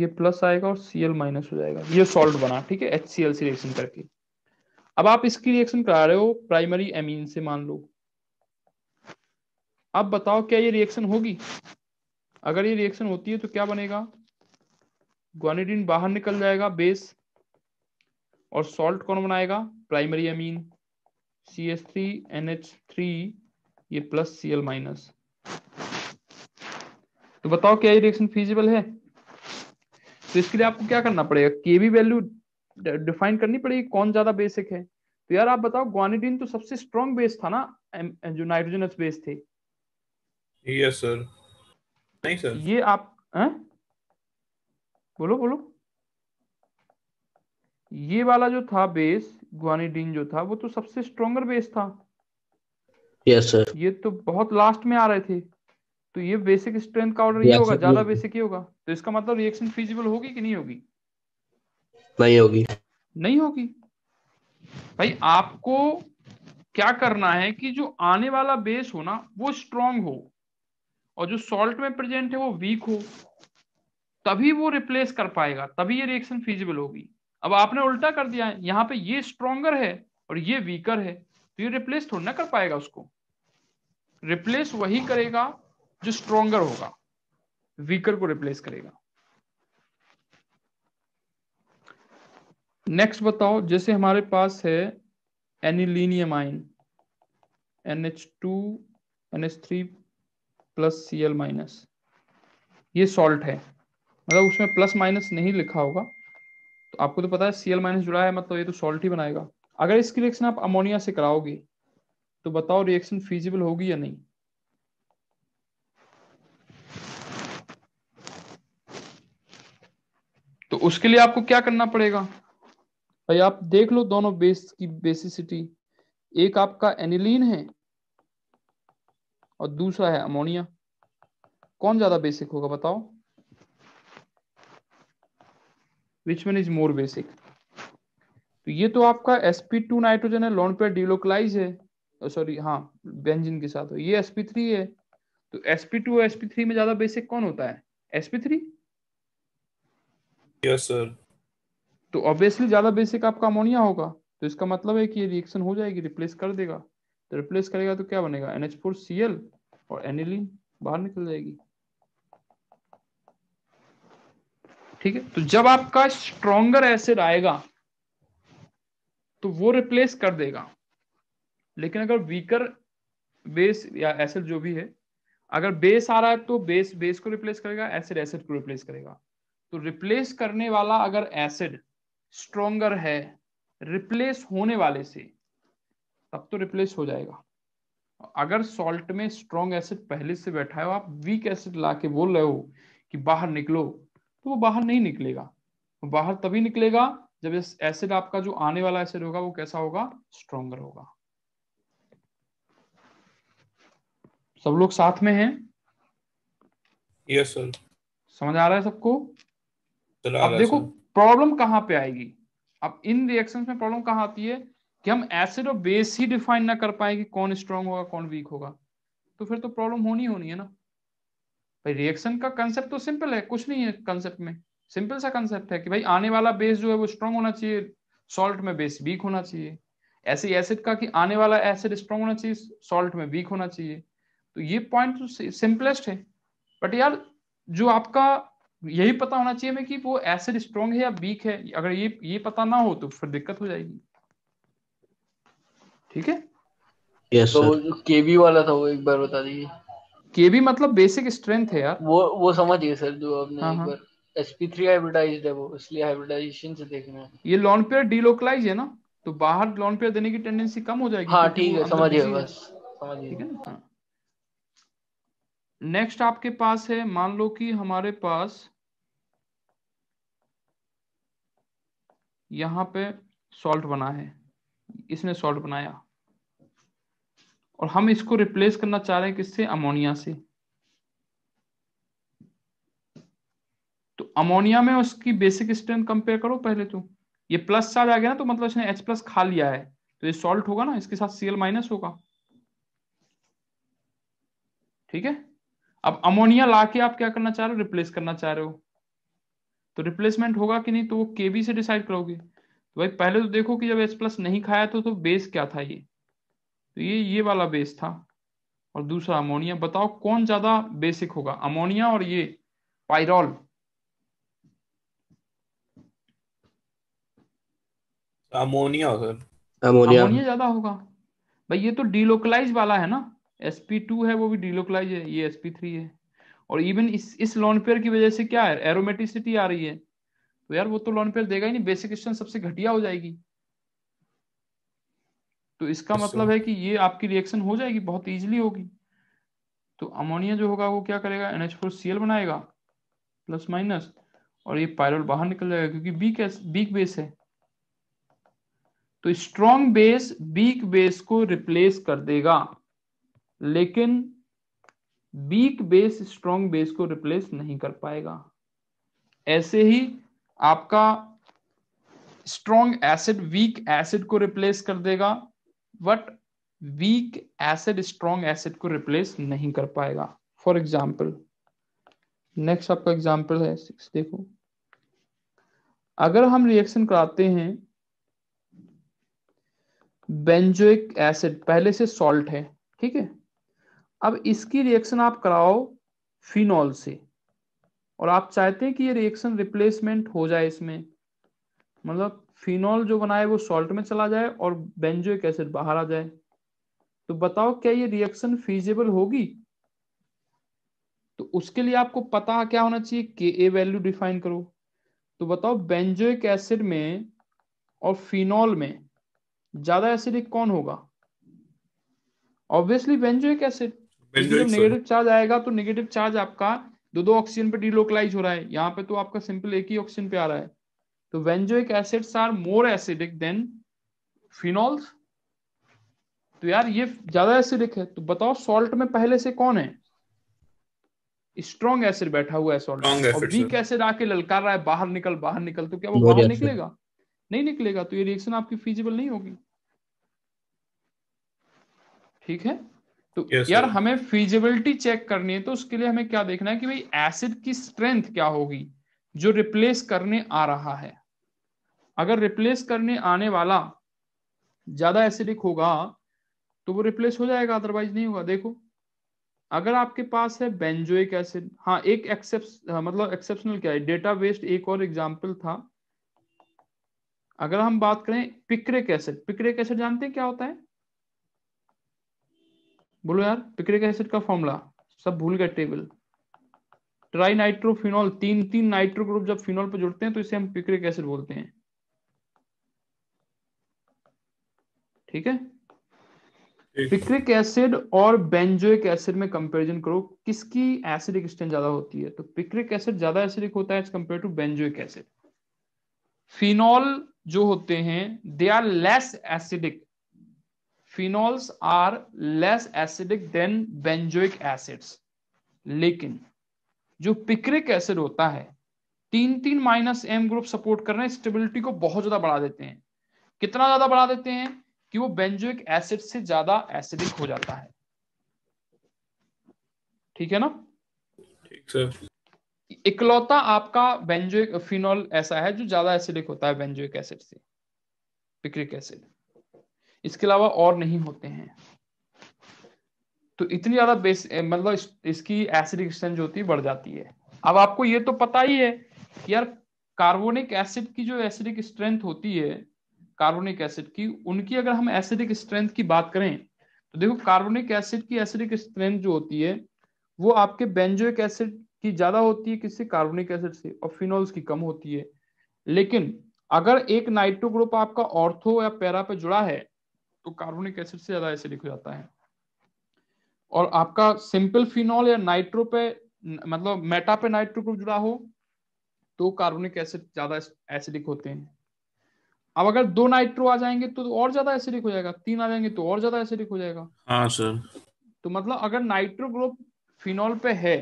ये प्लस आएगा और सी एल माइनस हो जाएगा ये सॉल्ट बना ठीक है H C L C reaction करके अब आप इसकी रिएक्शन करा रहे हो प्राइमरी एमीन से मान लो अब बताओ क्या ये रिएक्शन होगी अगर ये रिएक्शन होती है तो क्या बनेगा ग्वानिडीन बाहर निकल जाएगा बेस और सॉल्ट कौन बनाएगा primary amine C S three N H three ये प्लस सी एल माइनस तो बताओ क्या ये रिएक्शन फिजिबल है तो इसके लिए आपको क्या करना पड़ेगा केवी वैल्यू डिफाइन करनी पड़ेगी कौन ज्यादा बेसिक है तो यार आप बताओ ग्वानिडीन तो सबसे स्ट्रॉन्ग बेस था ना जो नाइट्रोजनस बेस थे यस सर नहीं सर ये आप हैं बोलो बोलो ये वाला जो था बेस ग्वानिडीन जो था वो तो सबसे स्ट्रोंगर बेस था यस yes, सर ये तो बहुत लास्ट में आ रहे थे तो ये बेसिक स्ट्रेंथ का ऑर्डर ये होगा ज्यादा बेसिक ही होगा तो इसका मतलब रिएक्शन फिजिबल होगी कि नहीं होगी नहीं होगी नहीं होगी भाई आपको क्या करना है कि जो आने वाला बेस हो ना वो स्ट्रॉन्ग हो और जो सॉल्ट में प्रेजेंट है वो वीक हो तभी वो रिप्लेस कर पाएगा तभी ये रिएक्शन फिजिबल होगी अब आपने उल्टा कर दिया है यहाँ पे ये स्ट्रोंगर है और ये वीकर है तो ये रिप्लेस थोड़ा ना कर पाएगा उसको रिप्लेस वही करेगा जो स्ट्रोंगर होगा वीकर को रिप्लेस करेगा नेक्स्ट बताओ जैसे हमारे पास है anilinium ion N H two N H three plus C L minus ये सॉल्ट है मतलब उसमें प्लस माइनस नहीं लिखा होगा तो आपको तो पता है सी एल माइनस जुड़ा है मतलब ये तो सॉल्ट ही बनाएगा अगर इसकी रिएक्शन आप अमोनिया से कराओगे तो बताओ रिएक्शन फिजिबल होगी या नहीं तो उसके लिए आपको क्या करना पड़ेगा भाई आप देख लो दोनों बेस की बेसिसिटी एक आपका एनिलीन है और दूसरा है अमोनिया कौन ज्यादा बेसिक होगा बताओ which one is more basic तो ये तो आपका sp2 नाइट्रोजन है लॉन पेयर डिलोकलाइज है सॉरी हाँ बेंजिन के साथ ये एसपी थ्री है तो एसपी टू और एसपी थ्री में ज्यादा बेसिक कौन होता है sp3 थ्री यस सर तो ऑब्वियसली ज्यादा बेसिक आपका अमोनिया होगा तो इसका मतलब है कि ये रिएक्शन हो जाएगी रिप्लेस कर देगा तो रिप्लेस करेगा तो क्या बनेगा एन फोर सी एल और एनिलीन बाहर निकल जाएगी ठीक है तो जब आपका स्ट्रॉन्गर एसिड आएगा तो वो रिप्लेस कर देगा लेकिन अगर वीकर बेस या एसिड जो भी है अगर बेस आ रहा है तो बेस बेस को रिप्लेस करेगा एसिड एसिड को रिप्लेस करेगा तो रिप्लेस करने वाला अगर एसिड स्ट्रोंगर है रिप्लेस होने वाले से तब तो रिप्लेस हो जाएगा अगर सॉल्ट में स्ट्रॉन्ग एसिड पहले से बैठा है आप वीक एसिड ला के बोल रहे हो कि बाहर निकलो तो वो बाहर नहीं निकलेगा बाहर तभी निकलेगा जब एसिड आपका जो आने वाला एसिड होगा वो कैसा होगा स्ट्रोंगर होगा सब लोग साथ में हैं यस yes, सर समझ आ रहा है सबको अब देखो प्रॉब्लम कहां पे आएगी अब इन रिएक्शंस में प्रॉब्लम कहां आती है कि हम एसिड और बेस ही डिफाइन ना कर पाए कि कौन स्ट्रॉन्ग होगा कौन वीक होगा तो फिर तो प्रॉब्लम होनी होनी है ना भाई रिएक्शन का कंसेप्ट तो सिंपल है कुछ नहीं है कंसेप्ट में सिंपल सा कंसेप्ट है कि भाई आने वाला बेस जो है वो स्ट्रांग होना चाहिए सॉल्ट में बेस वीक होना चाहिए ऐसे एसिड का कि आने वाला एसिड स्ट्रांग होना चाहिए सॉल्ट में वीक होना चाहिए तो ये पॉइंट तो सिंपलेस्ट है बट यार जो आपका यही पता होना चाहिए मैं कि वो एसिड स्ट्रांग है या वीक है अगर ये ये पता ना हो तो फिर दिक्कत हो जाएगी ठीक है yes, तो जो केबी वाला था वो एक बार बता दीजिए केबी मतलब बेसिक स्ट्रेंथ है यार वो वो समझ गए सर जो आपने हाँ, एक हाँ। बार एसपी थ्री हाइब्रिडाइज्ड है वो इसलिए हाइब्रिडाइजेशन से देखना है ये लॉन पेयर डीलोकलाइज है ना तो बाहर लॉन पेयर देने की टेंडेंसी कम हो जाएगी हाँ ठीक है समझ गए बस समझ गए नेक्स्ट हाँ। आपके पास है मान लो कि हमारे पास यहां पे सॉल्ट बना है इसने सॉल्ट बनाया और हम इसको रिप्लेस करना चाह रहे हैं किससे अमोनिया से तो अमोनिया में उसकी बेसिक स्ट्रेंथ कंपेयर करो पहले तो ये प्लस चार्ज आ गया ना तो मतलब इसने एच प्लस खा लिया है तो ये सॉल्ट होगा ना इसके साथ सीएल माइनस होगा ठीक है अब अमोनिया लाके आप क्या करना चाह रहे हो रिप्लेस करना चाह रहे हो तो रिप्लेसमेंट होगा कि नहीं तो वो केबी से डिसाइड करोगे तो भाई पहले तो देखो कि जब एच प्लस नहीं खाया तो, तो बेस क्या था ये तो ये ये वाला बेस था और दूसरा अमोनिया बताओ कौन ज्यादा बेसिक होगा अमोनिया और ये पायरॉल अमोनिया अमोनिया अमोनिया ज्यादा होगा भाई ये तो डीलोकलाइज वाला है ना sp2 है वो भी डीलोकलाइज है ये sp3 है और इवन इस इस लॉन पेयर की वजह से क्या है एरोमेटिसिटी आ रही है तो यार वो तो लॉन पेयर देगा ही नहीं बेसिक क्वेश्चन सबसे घटिया हो जाएगी तो इसका मतलब है कि ये आपकी रिएक्शन हो जाएगी बहुत ईजिली होगी तो अमोनिया जो होगा वो क्या करेगा N H four C L बनाएगा प्लस माइनस और ये पायरोल बाहर निकल जाएगा क्योंकि बीक बीक बेस है तो स्ट्रॉन्ग बेस बीक बेस को रिप्लेस कर देगा लेकिन बीक बेस स्ट्रॉन्ग बेस को रिप्लेस नहीं कर पाएगा ऐसे ही आपका स्ट्रॉन्ग एसिड वीक एसिड को रिप्लेस कर देगा but weak acid strong acid को रिप्लेस नहीं कर पाएगा फॉर एग्जाम्पल नेक्स्ट आपका एग्जाम्पल है सिक्स देखो अगर हम रिएक्शन कराते हैं बेंजोइक एसिड पहले से सॉल्ट है ठीक है अब इसकी रिएक्शन आप कराओ फिनॉल से और आप चाहते हैं कि ये रिएक्शन रिप्लेसमेंट हो जाए इसमें मतलब फिनॉल जो बनाए वो सॉल्ट में चला जाए और बेंजो एसिड बाहर आ जाए तो बताओ क्या ये रिएक्शन फीजेबल होगी तो उसके लिए आपको पता क्या होना चाहिए के ए वैल्यू डिफाइन करो तो बताओ बेंजोइक एसिड में और फिनॉल में ज्यादा एसिडिक कौन होगा obviously benzoic acid negative charge आएगा तो नेगेटिव चार्ज आपका दो दो ऑक्सीजन पे डीलोकलाइज हो रहा है यहाँ पे तो आपका सिंपल एक ही ऑक्सीजन पे आ रहा है तो benzoic acids are more acidic than phenols तो यार ये ज्यादा एसिडिक है तो बताओ सॉल्ट में पहले से कौन है स्ट्रॉन्ग एसिड बैठा हुआ है सॉल्ट और वीक एसिड आके ललकार रहा है बाहर निकल बाहर निकल तो क्या वो बाहर निकलेगा नहीं निकलेगा तो ये रिएक्शन आपकी फिजिबल नहीं होगी ठीक है तो yes, यार हमें फिजिबिलिटी चेक करनी है तो उसके लिए हमें क्या देखना है कि भाई एसिड की स्ट्रेंथ क्या होगी जो रिप्लेस करने आ रहा है अगर रिप्लेस करने आने वाला ज्यादा एसिडिक होगा तो वो रिप्लेस हो जाएगा अदरवाइज नहीं होगा देखो अगर आपके पास है बेंजोइक एसिड हाँ एक एक्सेप्स हाँ, मतलब एक्सेप्शनल क्या है डेटा वेस्ट एक और एग्जाम्पल था अगर हम बात करें पिक्रिक एसिड पिक्रिक एसिड जानते हैं क्या होता है बोलो यार पिक्रिक एसिड का फॉर्मूला सब भूल गए टेबल ट्राई नाइट्रोफिनॉल तीन तीन नाइट्रो ग्रुप जब फिनॉल पर जुड़ते हैं तो इसे हम पिक्रिक एसिड बोलते हैं ठीक है पिक्रिक एसिड और बेंजोइक एसिड में कंपैरिजन करो किसकी एसिडिक स्ट्रेंथ ज्यादा होती है तो पिक्रिक एसिड ज्यादा एसिडिक होता है as compare to benzoic acid phenol जो होते हैं they are less acidic phenols are less acidic than benzoic acids लेकिन जो पिक्रिक एसिड होता है तीन तीन माइनस एम ग्रुप सपोर्ट कर रहे हैं स्टेबिलिटी को बहुत ज्यादा बढ़ा देते हैं कितना ज्यादा बढ़ा देते हैं कि वो बेंजोइक एसिड से ज्यादा एसिडिक हो जाता है ठीक है ना ठीक सर इकलौता आपका बेंजोइक फिनॉल ऐसा है जो ज्यादा एसिडिक होता है बेंजोइक एसिड से पिक्रिक एसिड इसके अलावा और नहीं होते हैं तो इतनी ज्यादा बेस मतलब इस, इसकी एसिडिक जो होती है बढ़ जाती है अब आपको ये तो पता ही है कि यार कार्बोनिक एसिड की जो एसिडिक स्ट्रेंथ होती है कार्बोनिक एसिड की उनकी अगर हम एसिडिक स्ट्रेंथ की बात करें तो देखो कार्बोनिक एसिड की एसिडिक स्ट्रेंथ जो होती है वो आपके बेंजोइक एसिड की ज्यादा होती है किससे कार्बोनिक एसिड से और फिनोल्स की कम होती है लेकिन अगर एक नाइट्रो ग्रुप आपका ऑर्थो या पैरा पे जुड़ा है तो कार्बोनिक एसिड से ज्यादा एसिडिक हो जाता है और आपका सिंपल फिनॉल या नाइट्रो पे मतलब मेटा पे नाइट्रो ग्रुप जुड़ा हो तो कार्बोनिक एसिड ज्यादा एसिडिक होते हैं अब अगर दो नाइट्रो आ जाएंगे तो और ज्यादा एसिडिक हो जाएगा तीन आ जाएंगे तो और ज्यादा एसिडिक हो जाएगा हाँ सर तो मतलब अगर नाइट्रो ग्रुप फिनॉल पे है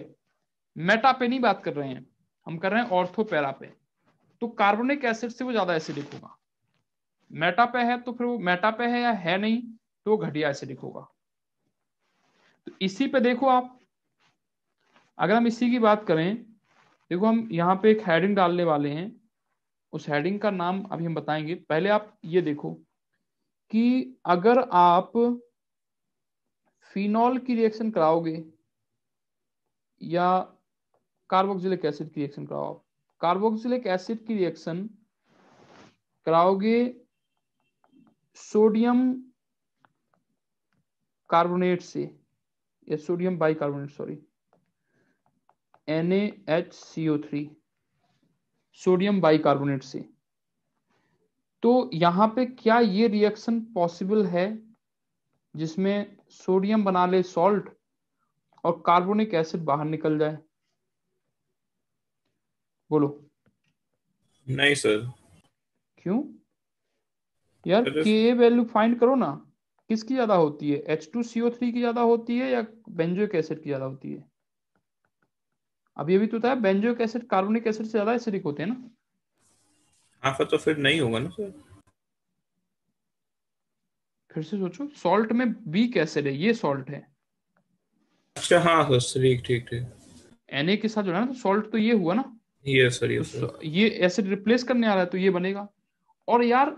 मेटा पे नहीं बात कर रहे हैं हम कर रहे हैं पैरा पे तो कार्बोनिक एसिड से वो ज्यादा एसिडिक होगा मेटा पे है तो फिर वो मेटा पे है या है नहीं तो वो घटिया एसिडिक होगा तो इसी पे देखो आप अगर हम इसी की बात करें देखो हम यहाँ पे एक हेडिंग डालने वाले हैं उस हेडिंग का नाम अभी हम बताएंगे पहले आप ये देखो कि अगर आप फिनॉल की रिएक्शन कराओगे या कार्बोक्सिलिक एसिड की रिएक्शन कराओ आप कार्बोक्सिलिक एसिड की रिएक्शन कराओगे सोडियम कार्बोनेट से या sodium bicarbonate sorry N A H C O three sodium bicarbonate से तो यहां पे क्या ये रिएक्शन पॉसिबल है जिसमें सोडियम बना ले सॉल्ट और कार्बोनिक एसिड बाहर निकल जाए बोलो नहीं सर क्यों यार के वैल्यू फाइंड करो ना किसकी ज्यादा होती है एच टू सीओ थ्री की ज्यादा होती है या बेंजोइक एसिड की ज्यादा होती है अब ये भी तो था बेंजोइक एसिड कार्बोनिक एसिड से ज्यादा एसिडिक होते हैं ना हाँ सर तो फिर नहीं होगा ना सर फिर से सोचो सॉल्ट में वीक एसिड है ये सॉल्ट है अच्छा हाँ सर हाँ, ठीक ठीक एनए के साथ जो है ना तो सॉल्ट तो ये हुआ ना तो ये सर ये सर ये एसिड रिप्लेस करने आ रहा है तो ये बनेगा और यार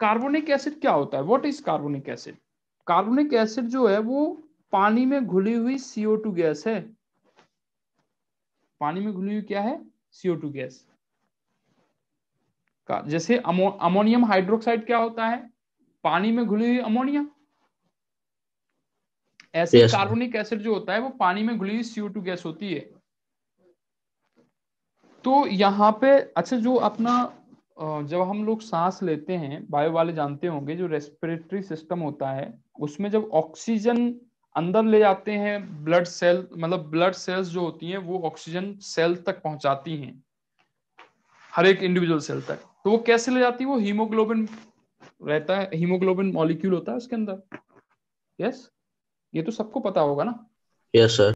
कार्बोनिक एसिड क्या होता है what is carbonic acid carbonic acid जो है वो पानी में घुली हुई सीओ टू गैस है पानी में घुली हुई क्या है सीओ टू गैस का जैसे अमो, अमोनियम हाइड्रोक्साइड क्या होता है पानी में घुली हुई अमोनिया ऐसे yes. कार्बोनिक एसिड जो होता है वो पानी में घुली हुई सीओ टू गैस होती है तो यहाँ पे अच्छा जो अपना जब हम लोग सांस लेते हैं बायो वाले जानते होंगे जो रेस्पिरेटरी सिस्टम होता है उसमें जब ऑक्सीजन अंदर ले जाते हैं ब्लड सेल मतलब ब्लड सेल्स जो होती हैं वो ऑक्सीजन सेल तक पहुंचाती हैं हर एक इंडिविजुअल सेल तक तो वो कैसे ले जाती है वो हीमोग्लोबिन रहता है हीमोग्लोबिन मॉलिक्यूल होता है उसके अंदर यस yes? ये तो सबको पता होगा ना यस yes, सर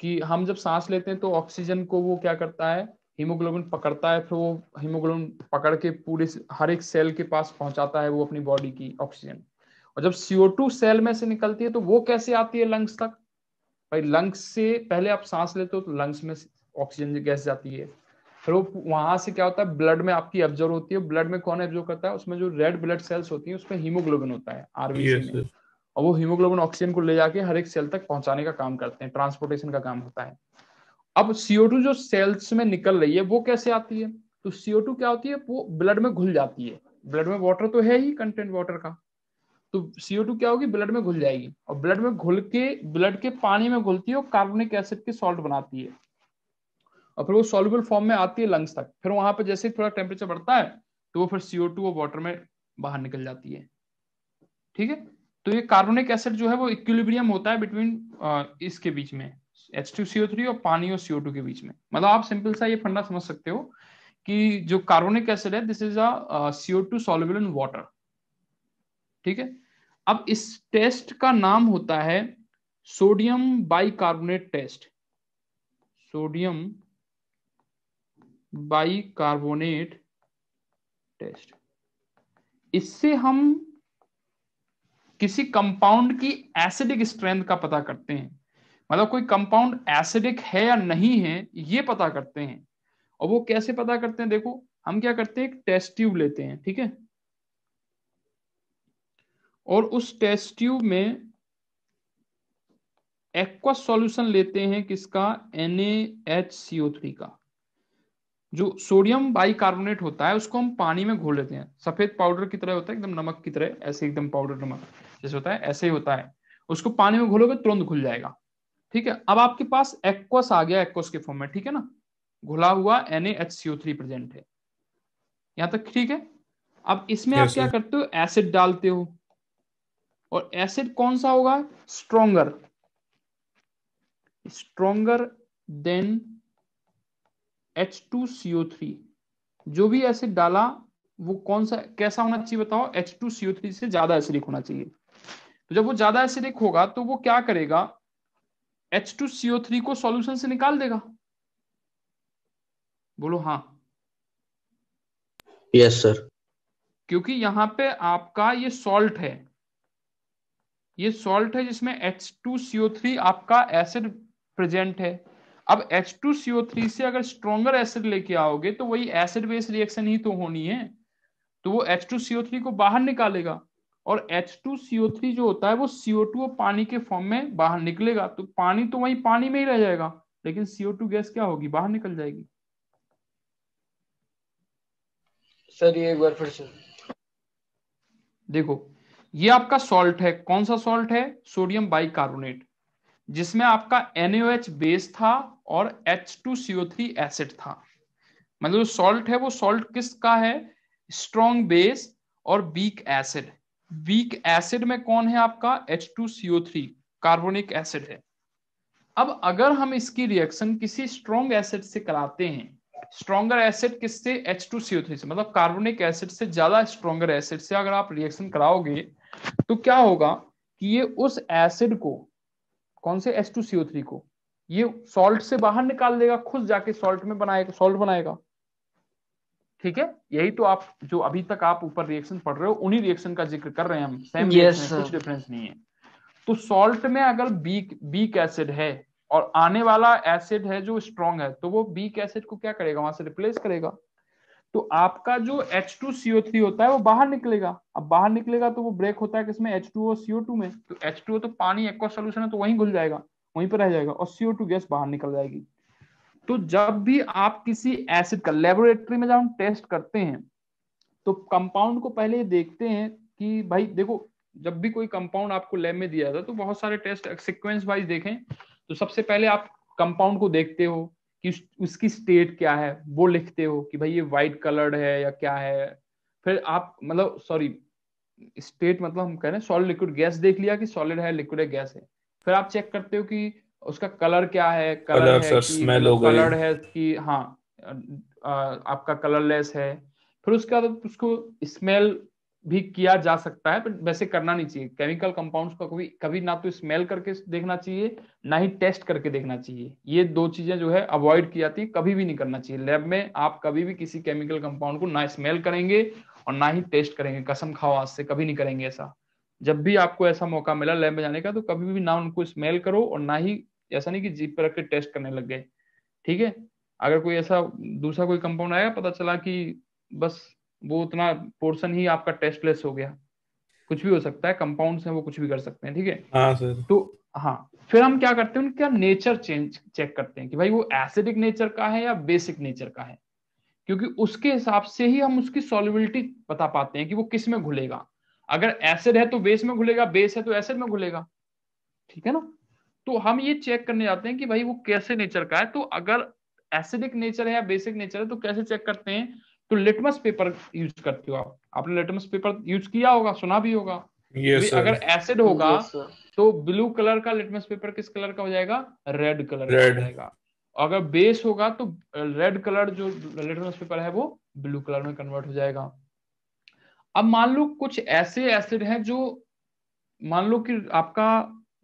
कि हम जब सांस लेते हैं तो ऑक्सीजन को वो क्या करता है हीमोग्लोबिन पकड़ता है फिर वो हीमोग्लोबिन पकड़ के पूरे हर एक सेल के पास पहुंचाता है वो अपनी बॉडी की ऑक्सीजन और जब CO2 सेल में से निकलती है तो वो कैसे आती है लंग्स तक भाई लंग्स से पहले आप सांस लेते हो तो लंग्स में ऑक्सीजन गैस जाती है फिर वो वहां से क्या होता है ब्लड में आपकी एब्जॉर्व होती है ब्लड में कौन एब्जॉर्व करता है उसमें जो रेड ब्लड सेल्स होती है उसमें हीमोग्लोबिन होता है आरबीसी yes, और वो हीमोग्लोबिन ऑक्सीजन को ले जाके हर एक सेल तक पहुंचाने का काम करते हैं ट्रांसपोर्टेशन का काम होता है अब सीओ जो सेल्स में निकल रही है वो कैसे आती है तो सीओ क्या होती है वो ब्लड में घुल जाती है ब्लड में वाटर तो है ही कंटेंट वाटर का तो सीओ टू क्या होगी ब्लड में घुल जाएगी और ब्लड में घुल के ब्लड के पानी में घुलती है और कार्बोनिक एसिड की सॉल्ट बनाती है और फिर वो सोल्यूबल फॉर्म में आती है लंग्स तक फिर वहां पर जैसे थोड़ा टेम्परेचर बढ़ता है तो वो फिर सीओ टू और वाटर में बाहर निकल जाती है ठीक है तो ये कार्बोनिक एसिड जो है वो इक्विलिब्रियम होता है बिटवीन इसके बीच में एच टू सीओ थ्री और पानी और सीओ टू के बीच में मतलब आप सिंपल सा ये फंडा समझ सकते हो कि जो कार्बोनिक एसिड है this is a C O two soluble in water ठीक है अब इस टेस्ट का नाम होता है sodium bicarbonate test sodium bicarbonate test इससे हम किसी कंपाउंड की एसिडिक स्ट्रेंथ का पता करते हैं मतलब कोई कंपाउंड एसिडिक है या नहीं है ये पता करते हैं और वो कैसे पता करते हैं देखो हम क्या करते हैं एक टेस्ट ट्यूब लेते हैं ठीक है और उस टेस्ट ट्यूब में एक्वा सॉल्यूशन लेते हैं किसका NaHCO3 का जो सोडियम बाइकार्बोनेट होता है उसको हम पानी में घोल लेते हैं सफेद पाउडर की तरह होता है एकदम नमक की तरह ऐसे एकदम पाउडर नमक जैसे होता है ऐसे ही होता है उसको पानी में घोलोगे तुरंत घुल जाएगा ठीक है अब आपके पास एक्वस आ गया एक्वस के फॉर्म में ठीक है ना घुला हुआ NaHCO3 प्रेजेंट है यहां तक ठीक है अब इसमें आप क्या करते हो एसिड डालते हो और एसिड कौन सा होगा stronger stronger than H two C O three जो भी एसिड डाला वो कौन सा कैसा होना चाहिए बताओ एच टू सीओ थ्री से ज्यादा एसिडिक होना चाहिए तो जब वो ज्यादा एसिडिक होगा तो वो क्या करेगा एच टू सीओ थ्री को सॉल्यूशन से निकाल देगा बोलो हाँ यस yes, सर क्योंकि यहां पे आपका ये सॉल्ट है ये सॉल्ट है जिसमें एच टू सीओ थ्री आपका एसिड प्रेजेंट है अब थ्री से अगर स्ट्रोंगर एसिड लेके आओगे तो वही एसिड बेस रिएक्शन ही तो होनी है तो वो थ्री को बाहर निकालेगा और थ्री जो होता है वो टू और पानी के फॉर्म में बाहर निकलेगा तो पानी तो वही पानी में ही रह जाएगा लेकिन सीओ टू गैस क्या होगी बाहर निकल जाएगी सर ये एक बार फिर से देखो ये आपका सॉल्ट है कौन सा सॉल्ट है सोडियम बाइकार्बोनेट जिसमें आपका NaOH बेस था और H2CO3 एसिड था मतलब जो सॉल्ट है वो सॉल्ट किसका है स्ट्रॉन्ग बेस और वीक एसिड वीक एसिड में कौन है आपका H2CO3 कार्बोनिक एसिड है अब अगर हम इसकी रिएक्शन किसी स्ट्रॉन्ग एसिड से कराते हैं स्ट्रॉन्गर एसिड किससे H2CO3 से मतलब कार्बोनिक एसिड से ज्यादा स्ट्रॉन्गर एसिड से अगर आप रिएक्शन कराओगे तो क्या होगा कि ये उस एसिड को कौन से एस टू सीओ थ्री को ये सॉल्ट से बाहर निकाल देगा खुद जाके सॉल्ट में बनाएगा सॉल्ट बनाएगा ठीक है यही तो आप जो अभी तक आप ऊपर रिएक्शन पढ़ रहे हो उन्हीं रिएक्शन का जिक्र कर रहे हैं हम सेम yes, कुछ डिफरेंस नहीं है तो सॉल्ट में अगर बीक बीक एसिड है और आने वाला एसिड है जो स्ट्रॉन्ग है तो वो बीक एसिड को क्या करेगा वहां से रिप्लेस करेगा तो आपका जो एच टू सीओ थ्री होता है वो बाहर निकलेगा अब बाहर निकलेगा तो वो ब्रेक होता है किसमें सीओ टू में तो टू तो पानी एक्वा सोल्यूशन है तो वहीं घुल जाएगा वहीं पर रह जाएगा और टू गैस बाहर निकल जाएगी तो जब भी आप किसी एसिड का लेबोरेटरी में जब हम टेस्ट करते हैं तो कंपाउंड को पहले देखते हैं कि भाई देखो जब भी कोई कंपाउंड आपको लैब में दिया जाता है तो बहुत सारे टेस्ट सिक्वेंस वाइज देखें तो सबसे पहले आप कंपाउंड को देखते हो कि उसकी स्टेट क्या है वो लिखते हो कि भाई ये वाइट कलर्ड है या क्या है फिर आप मतलब सॉरी स्टेट मतलब हम कह रहे हैं सॉलिड लिक्विड गैस देख लिया कि सॉलिड है लिक्विड है गैस है फिर आप चेक करते हो कि उसका कलर क्या है कलर, है स्मेल मतलब हो कलर है कि हाँ आपका कलरलेस है फिर उसके बाद उसको स्मेल भी किया जा सकता है पर वैसे करना नहीं चाहिए केमिकल कंपाउंड्स का कभी कभी ना तो स्मेल करके देखना चाहिए ना ही टेस्ट करके देखना चाहिए ये दो चीजें जो है अवॉइड की जाती है कभी भी नहीं करना चाहिए लैब में आप कभी भी किसी केमिकल कंपाउंड को ना स्मेल करेंगे और ना ही टेस्ट करेंगे कसम खाओ आज से कभी नहीं करेंगे ऐसा जब भी आपको ऐसा मौका मिला लैब में जाने का तो कभी भी ना उनको स्मेल करो और ना ही ऐसा नहीं कि जीप पर रख के टेस्ट करने लग गए ठीक है अगर कोई ऐसा दूसरा कोई कंपाउंड आएगा पता चला कि बस वो उतना पोर्शन ही आपका टेस्टलेस हो गया कुछ भी हो सकता है कंपाउंड है वो कुछ भी कर सकते हैं ठीक है हाँ, तो हाँ फिर हम क्या करते हैं उनका नेचर चेंज चेक करते हैं कि भाई वो एसिडिक नेचर का है या बेसिक नेचर का है क्योंकि उसके हिसाब से ही हम उसकी सॉलिबिलिटी बता पाते हैं कि वो किस में घुलेगा अगर एसिड है तो बेस में घुलेगा बेस है तो एसिड में घुलेगा ठीक है ना तो हम ये चेक करने जाते हैं कि भाई वो कैसे नेचर का है तो अगर एसिडिक नेचर है या बेसिक नेचर है तो कैसे चेक करते हैं तो लिटमस पेपर यूज करते हो आप आपने लिटमस पेपर यूज किया होगा सुना भी होगा yes, तो अगर एसिड होगा yes, तो ब्लू कलर का लिटमस पेपर किस कलर का हो जाएगा रेड कलर red. का हो जाएगा अगर बेस होगा तो रेड कलर जो लिटमस पेपर है वो ब्लू कलर में कन्वर्ट हो जाएगा अब मान लो कुछ ऐसे एसिड हैं जो मान लो कि आपका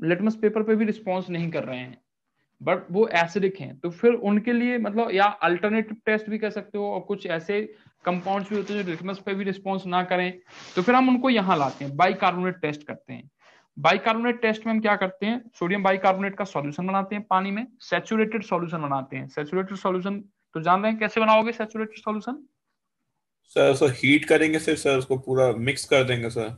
लिटमस पेपर पे भी रिस्पॉन्स नहीं कर रहे हैं बट वो एसिडिक हैं तो फिर उनके लिए मतलब या अल्टरनेटिव टेस्ट भी कर सकते हो और कुछ ऐसे कंपाउंड्स भी होते हैं जो लिटमस पे भी रिस्पॉन्स ना करें तो फिर हम उनको यहाँ लाते हैं बाइकार्बोनेट टेस्ट करते हैं बाइकार्बोनेट टेस्ट में हम क्या करते हैं सोडियम बाइकार्बोनेट का सोल्यूशन बनाते हैं पानी में सेचुरेटेड सोल्यूशन बनाते हैं सेचुरेटेड सोल्यूशन तो जान रहे हैं कैसे बनाओगे सेचुरेटेड सोल्यूशन सर उसको हीट करेंगे सर सर उसको पूरा मिक्स कर देंगे सर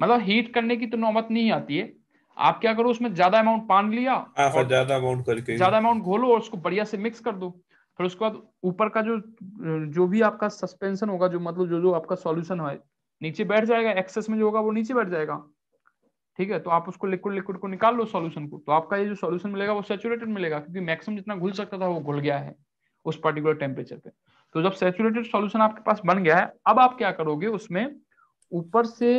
मतलब हीट करने की तो नौबत नहीं आती है आप क्या करो उसमें ज्यादा अमाउंट पान लिया हाँ, हाँ, ज्यादा अमाउंट करके ज्यादा अमाउंट घोलो और उसको बढ़िया से मिक्स कर दो फिर उसके बाद ऊपर का जो जो भी आपका सस्पेंशन होगा जो मतलब जो जो आपका सॉल्यूशन है नीचे बैठ जाएगा एक्सेस में जो होगा वो नीचे बैठ जाएगा ठीक है तो आप उसको लिक्विड लिक्विड को निकाल लो सोल्यूशन को तो आपका ये जो सोल्यूशन मिलेगा वो सेचुरेटेड मिलेगा क्योंकि मैक्सिमम जितना घुल सकता था वो घुल गया है उस पर्टिकुलर टेम्परेचर पे तो जब सेचुरेटेड सोल्यूशन आपके पास बन गया है अब आप क्या करोगे उसमें ऊपर से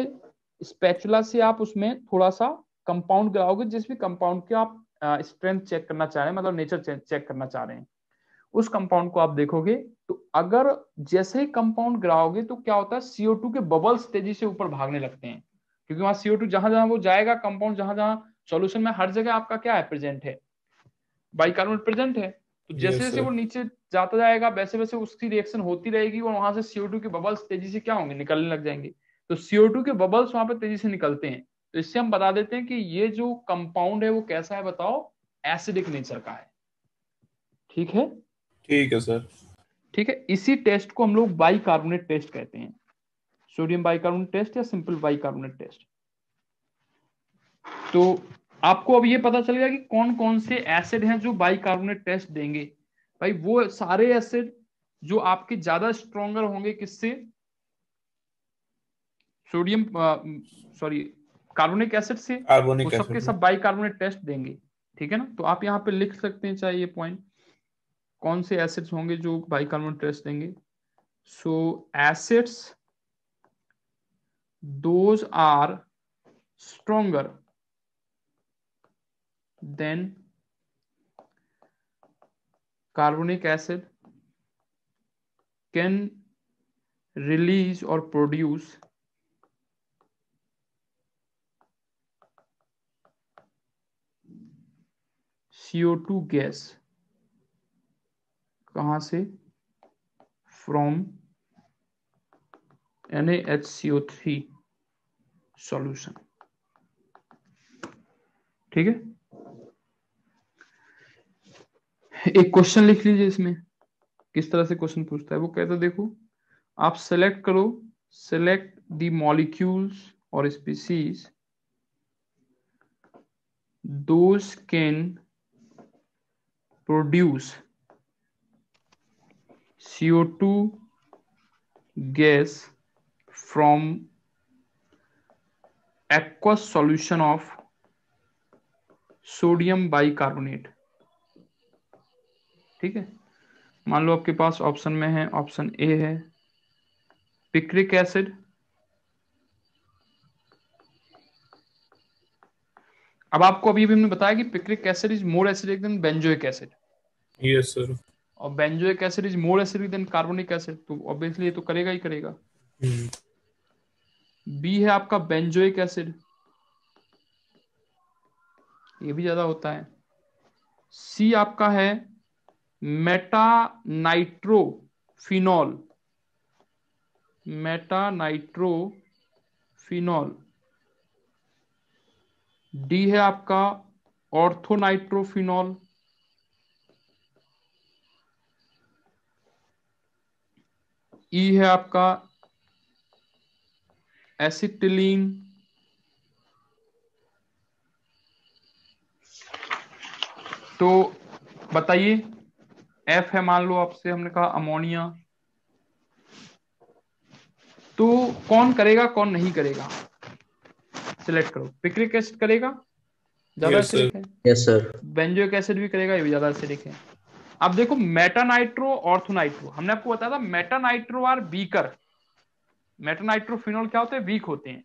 स्पैचुला से आप उसमें थोड़ा सा कंपाउंड कराओगे जिस भी कंपाउंड के आप स्ट्रेंथ चेक करना चाह रहे हैं मतलब नेचर चेक करना चाह रहे हैं उस कंपाउंड को आप देखोगे तो अगर जैसे ही कंपाउंड गिराओगे तो क्या होता है सीओ के बबल्स तेजी से ऊपर भागने लगते हैं क्योंकि वहां सीओ जहां जहां वो जाएगा कंपाउंड जहां जहां सॉल्यूशन में हर जगह आपका क्या है प्रेजेंट है बाइकार्बोनेट प्रेजेंट है तो जैसे जैसे वो नीचे जाता जाएगा वैसे वैसे उसकी रिएक्शन होती रहेगी और वहां से सीओ के बबल्स तेजी से क्या होंगे निकलने लग जाएंगे तो सीओ के बबल्स वहां पर तेजी से निकलते हैं तो इससे हम बता देते हैं कि ये जो कंपाउंड है वो कैसा है बताओ एसिडिक नेचर का है ठीक है ठीक है सर ठीक है इसी टेस्ट को हम लोग बाइकार्बोनेट टेस्ट कहते हैं सोडियम बाइकार्बोनेट टेस्ट या सिंपल बाइकार्बोनेट टेस्ट तो आपको अब ये पता चल गया कि कौन कौन से एसिड हैं जो बाइकार्बोनेट टेस्ट देंगे भाई वो सारे एसिड जो आपके ज्यादा स्ट्रोंगर होंगे किससे सोडियम सॉरी कार्बोनिक एसिड से वो सबके सब कार्बोनेट टेस्ट देंगे ठीक है ना तो आप यहाँ पे लिख सकते हैं चाहे ये पॉइंट कौन से एसिड्स होंगे जो कार्बोनेट टेस्ट देंगे so acids those are stronger than carbonic acid can release और प्रोड्यूस CO2 गैस कहा से फ्रॉम NaHCO3 सोल्यूशन ठीक है एक क्वेश्चन लिख लीजिए इसमें किस तरह से क्वेश्चन पूछता है वो कहता है देखो आप सेलेक्ट करो सेलेक्ट द मॉलिक्यूल्स और species those can produce CO2 gas from aqueous solution of sodium carbonate ठीक है मान लो आपके पास ऑप्शन में है ऑप्शन ए है पिक्रिक एसिड अब आपको अभी भी हमने बताया कि picric acid is more acidic than benzoic acid yes sir और benzoic acid is more acidic than carbonic acid तो ऑब्वियसली ये तो करेगा ही करेगा बी hmm. है आपका बेंजोइक एसिड ये भी ज्यादा होता है सी आपका है phenol meta nitro phenol D है आपका ऑर्थोनाइट्रोफिनॉल ई e है आपका एसिटिलीन तो बताइए एफ है मान लो आपसे हमने कहा अमोनिया तो कौन करेगा कौन नहीं करेगा सिलेक्ट करो पिक्रिक एसिड करेगा ज्यादा एसिडिक है यस सर बेंजोइक एसिड भी करेगा ये भी ज्यादा एसिडिक है अब देखो मेटानाइट्रो ऑर्थोनाइट्रो हमने आपको बताया था मेटानाइट्रो आर बीकर मेटानाइट्रोफिनॉल क्या होते हैं वीक होते हैं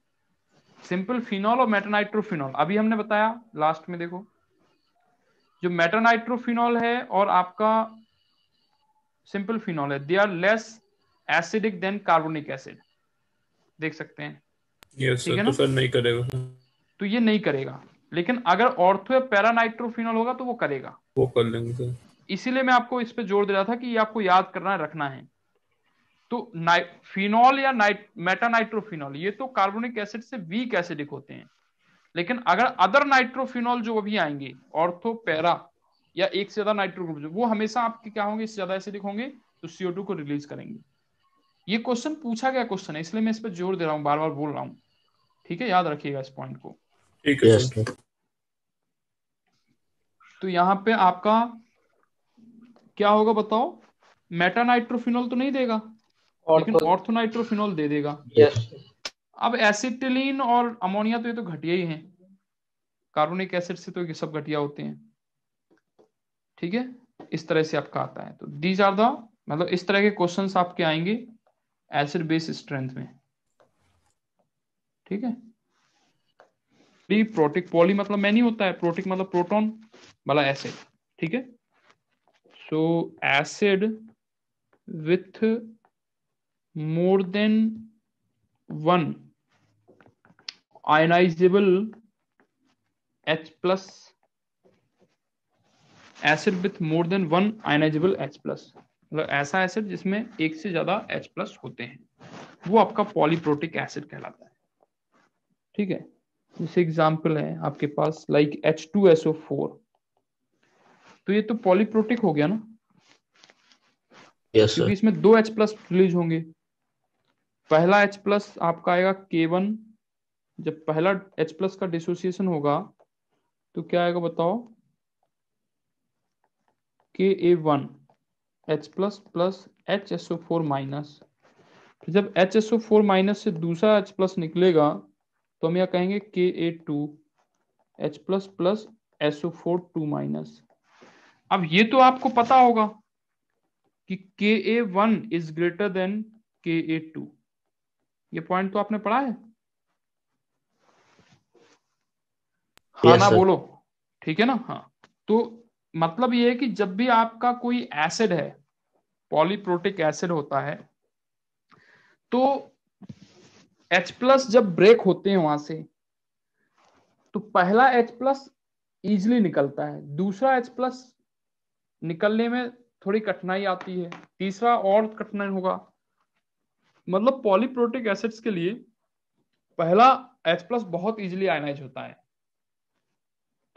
सिंपल फिनॉल और मेटानाइट्रोफिनॉल अभी हमने बताया लास्ट में देखो जो मेटानाइट्रोफिनॉल है और आपका सिंपल फिनॉल है they are less acidic than carbonic acid देख सकते हैं yes, है तो ना तो नहीं करेगा तो ये नहीं करेगा लेकिन अगर ऑर्थो या पैरानाइट्रोफिनॉल होगा तो वो करेगा वो कर लेंगे इसीलिए मैं आपको इस पे जोर दे रहा था कि ये आपको याद करना है रखना है तो फिनॉल या नाइट मेटानाइट्रोफिनॉल ये तो कार्बोनिक एसिड से वीक एसिडिक होते हैं लेकिन अगर अदर नाइट्रोफिनॉल जो अभी आएंगे ऑर्थो पैरा या एक से ज्यादा नाइट्रो ग्रुप वो हमेशा आपके क्या होंगे इससे ज्यादा एसिडिक होंगे तो सीओ को रिलीज करेंगे ये क्वेश्चन पूछा गया क्वेश्चन है इसलिए मैं इस पर जोर दे रहा हूँ बार बार बोल रहा हूँ ठीक है याद रखिएगा इस पॉइंट को ठीक है yes, तो यहाँ पे आपका क्या होगा बताओ मेटानाइट्रोफिनोल तो नहीं देगा लेकिन ऑर्थोनाइट्रोफिनोल तो- दे देगा yes. अब एसिटिलीन और अमोनिया तो ये तो घटिया ही है कार्बोनिक एसिड से तो ये सब घटिया होते हैं ठीक है इस तरह से आपका आता है तो दीज आर द मतलब इस तरह के क्वेश्चंस आपके आएंगे एसिड बेस स्ट्रेंथ में ठीक है प्री प्रोटिक पॉली मतलब मैं नहीं होता है प्रोटिक मतलब प्रोटॉन वाला एसिड ठीक है so acid with more than one ionisable H plus acid with more than one ionisable H plus मतलब ऐसा एसिड जिसमें एक से ज्यादा एच प्लस होते हैं वो आपका पॉलीप्रोटिक एसिड कहलाता है ठीक है जैसे एग्जाम्पल है आपके पास like H two S O four तो ये तो पॉलीप्रोटिक हो गया ना yes, क्योंकि इसमें दो एच प्लस रिलीज होंगे पहला एच प्लस आपका आएगा के वन जब पहला एच प्लस का डिसोसिएशन होगा तो क्या आएगा बताओ K a one H plus plus H S O four minus जब H S O four minus से दूसरा एच प्लस निकलेगा तो हम यह कहेंगे K a two H plus plus S O four two minus अब ये तो आपको पता होगा कि K a one is greater than K a to ये पॉइंट तो आपने पढ़ा है हाँ ना बोलो ठीक है ना हाँ तो मतलब ये है कि जब भी आपका कोई एसिड है पॉलीप्रोटिक एसिड होता है तो एच प्लस जब ब्रेक होते हैं वहां से तो पहला एच प्लस इजिली निकलता है दूसरा एच प्लस निकलने में थोड़ी कठिनाई आती है तीसरा और कठिनाई होगा मतलब पॉलीप्रोटिक एसिड्स के लिए पहला एच प्लस बहुत इजिली आयनाइज होता है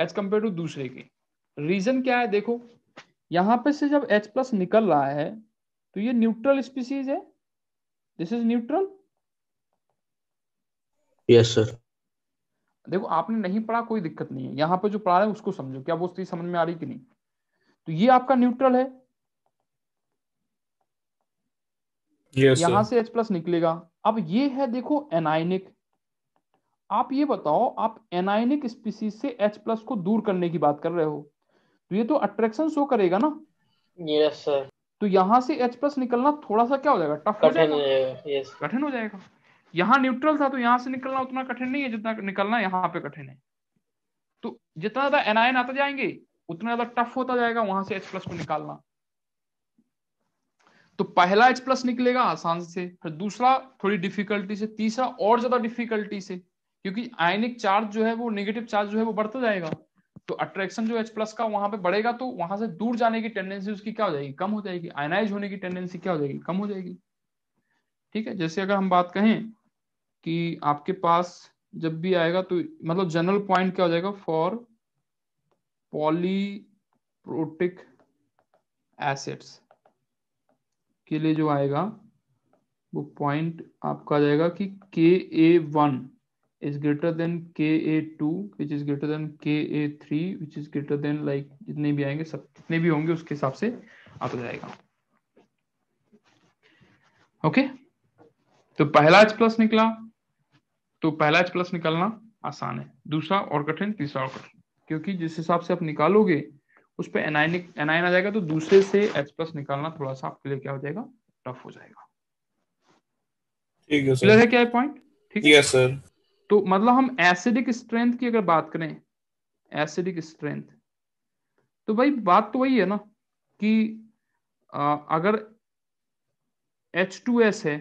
एज कंपेयर टू दूसरे के रीजन क्या है देखो यहां पे से जब एच प्लस निकल रहा है तो ये न्यूट्रल स्पीसीज है this is neutral yes sir देखो आपने नहीं पढ़ा कोई दिक्कत नहीं है यहाँ पे जो पढ़ा है उसको समझो क्या वो चीज समझ में आ रही कि नहीं तो ये आपका न्यूट्रल है yes, यहां से H प्लस निकलेगा अब ये है देखो एनाइनिक आप ये बताओ आप एनाइनिक स्पीसीज से H प्लस को दूर करने की बात कर रहे हो तो ये तो अट्रैक्शन शो करेगा ना यस yes, सर तो यहाँ से H प्लस निकलना थोड़ा सा क्या हो जाएगा टफ हो जाएगा कठिन हो जाएगा यहां न्यूट्रल था तो यहां से निकलना उतना कठिन नहीं है जितना निकलना यहां पे कठिन है तो जितना ज्यादा एनायन आते जाएंगे उतना ज्यादा टफ होता जाएगा वहां से एच प्लस को निकालना तो पहला एच प्लस निकलेगा आसान से फिर दूसरा थोड़ी डिफिकल्टी से तीसरा और ज्यादा डिफिकल्टी से क्योंकि आयनिक चार्ज जो है वो निगेटिव चार्ज जो है वो बढ़ता जाएगा तो अट्रैक्शन जो एच प्लस का वहां पे बढ़ेगा तो वहां से दूर जाने की टेंडेंसी उसकी क्या हो जाएगी कम हो जाएगी आयनाइज होने की टेंडेंसी क्या हो जाएगी कम हो जाएगी ठीक है जैसे अगर हम बात कहें कि आपके पास जब भी आएगा तो मतलब जनरल पॉइंट क्या हो जाएगा फॉर पॉलीप्रोटिक एसिड्स के लिए जो आएगा वो पॉइंट आपका आ जाएगा कि K a one is greater than K a two which is greater than K a three which is greater than like जितने भी आएंगे सब जितने भी होंगे उसके हिसाब से आता जाएगा ओके okay? तो पहला एच प्लस निकला तो पहला एच प्लस निकालना आसान है दूसरा और कठिन तीसरा और कठिन क्योंकि जिस हिसाब से आप निकालोगे उस पर एनआईन एनआईन आ जाएगा तो दूसरे से एच प्लस निकालना थोड़ा सा आपके लिए क्या हो जाएगा टफ हो जाएगा ठीक है है क्या पॉइंट ठीक है सर तो मतलब हम एसिडिक स्ट्रेंथ की अगर बात करें एसिडिक स्ट्रेंथ तो भाई बात तो वही है ना कि आ, अगर एच टू एस है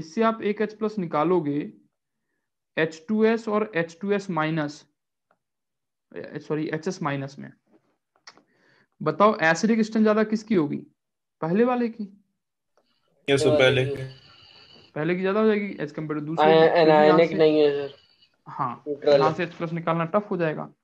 इससे आप एक एच प्लस निकालोगे एच टू एस और H two S minus sorry H S minus में बताओ एसिडिक स्टन ज्यादा किसकी होगी पहले वाले की yes, तो पहले पहले की ज्यादा हो जाएगी एज कम्पेयर टू दूसरे नहीं है सर हाँ यहाँ से एच प्लस निकालना टफ हो जाएगा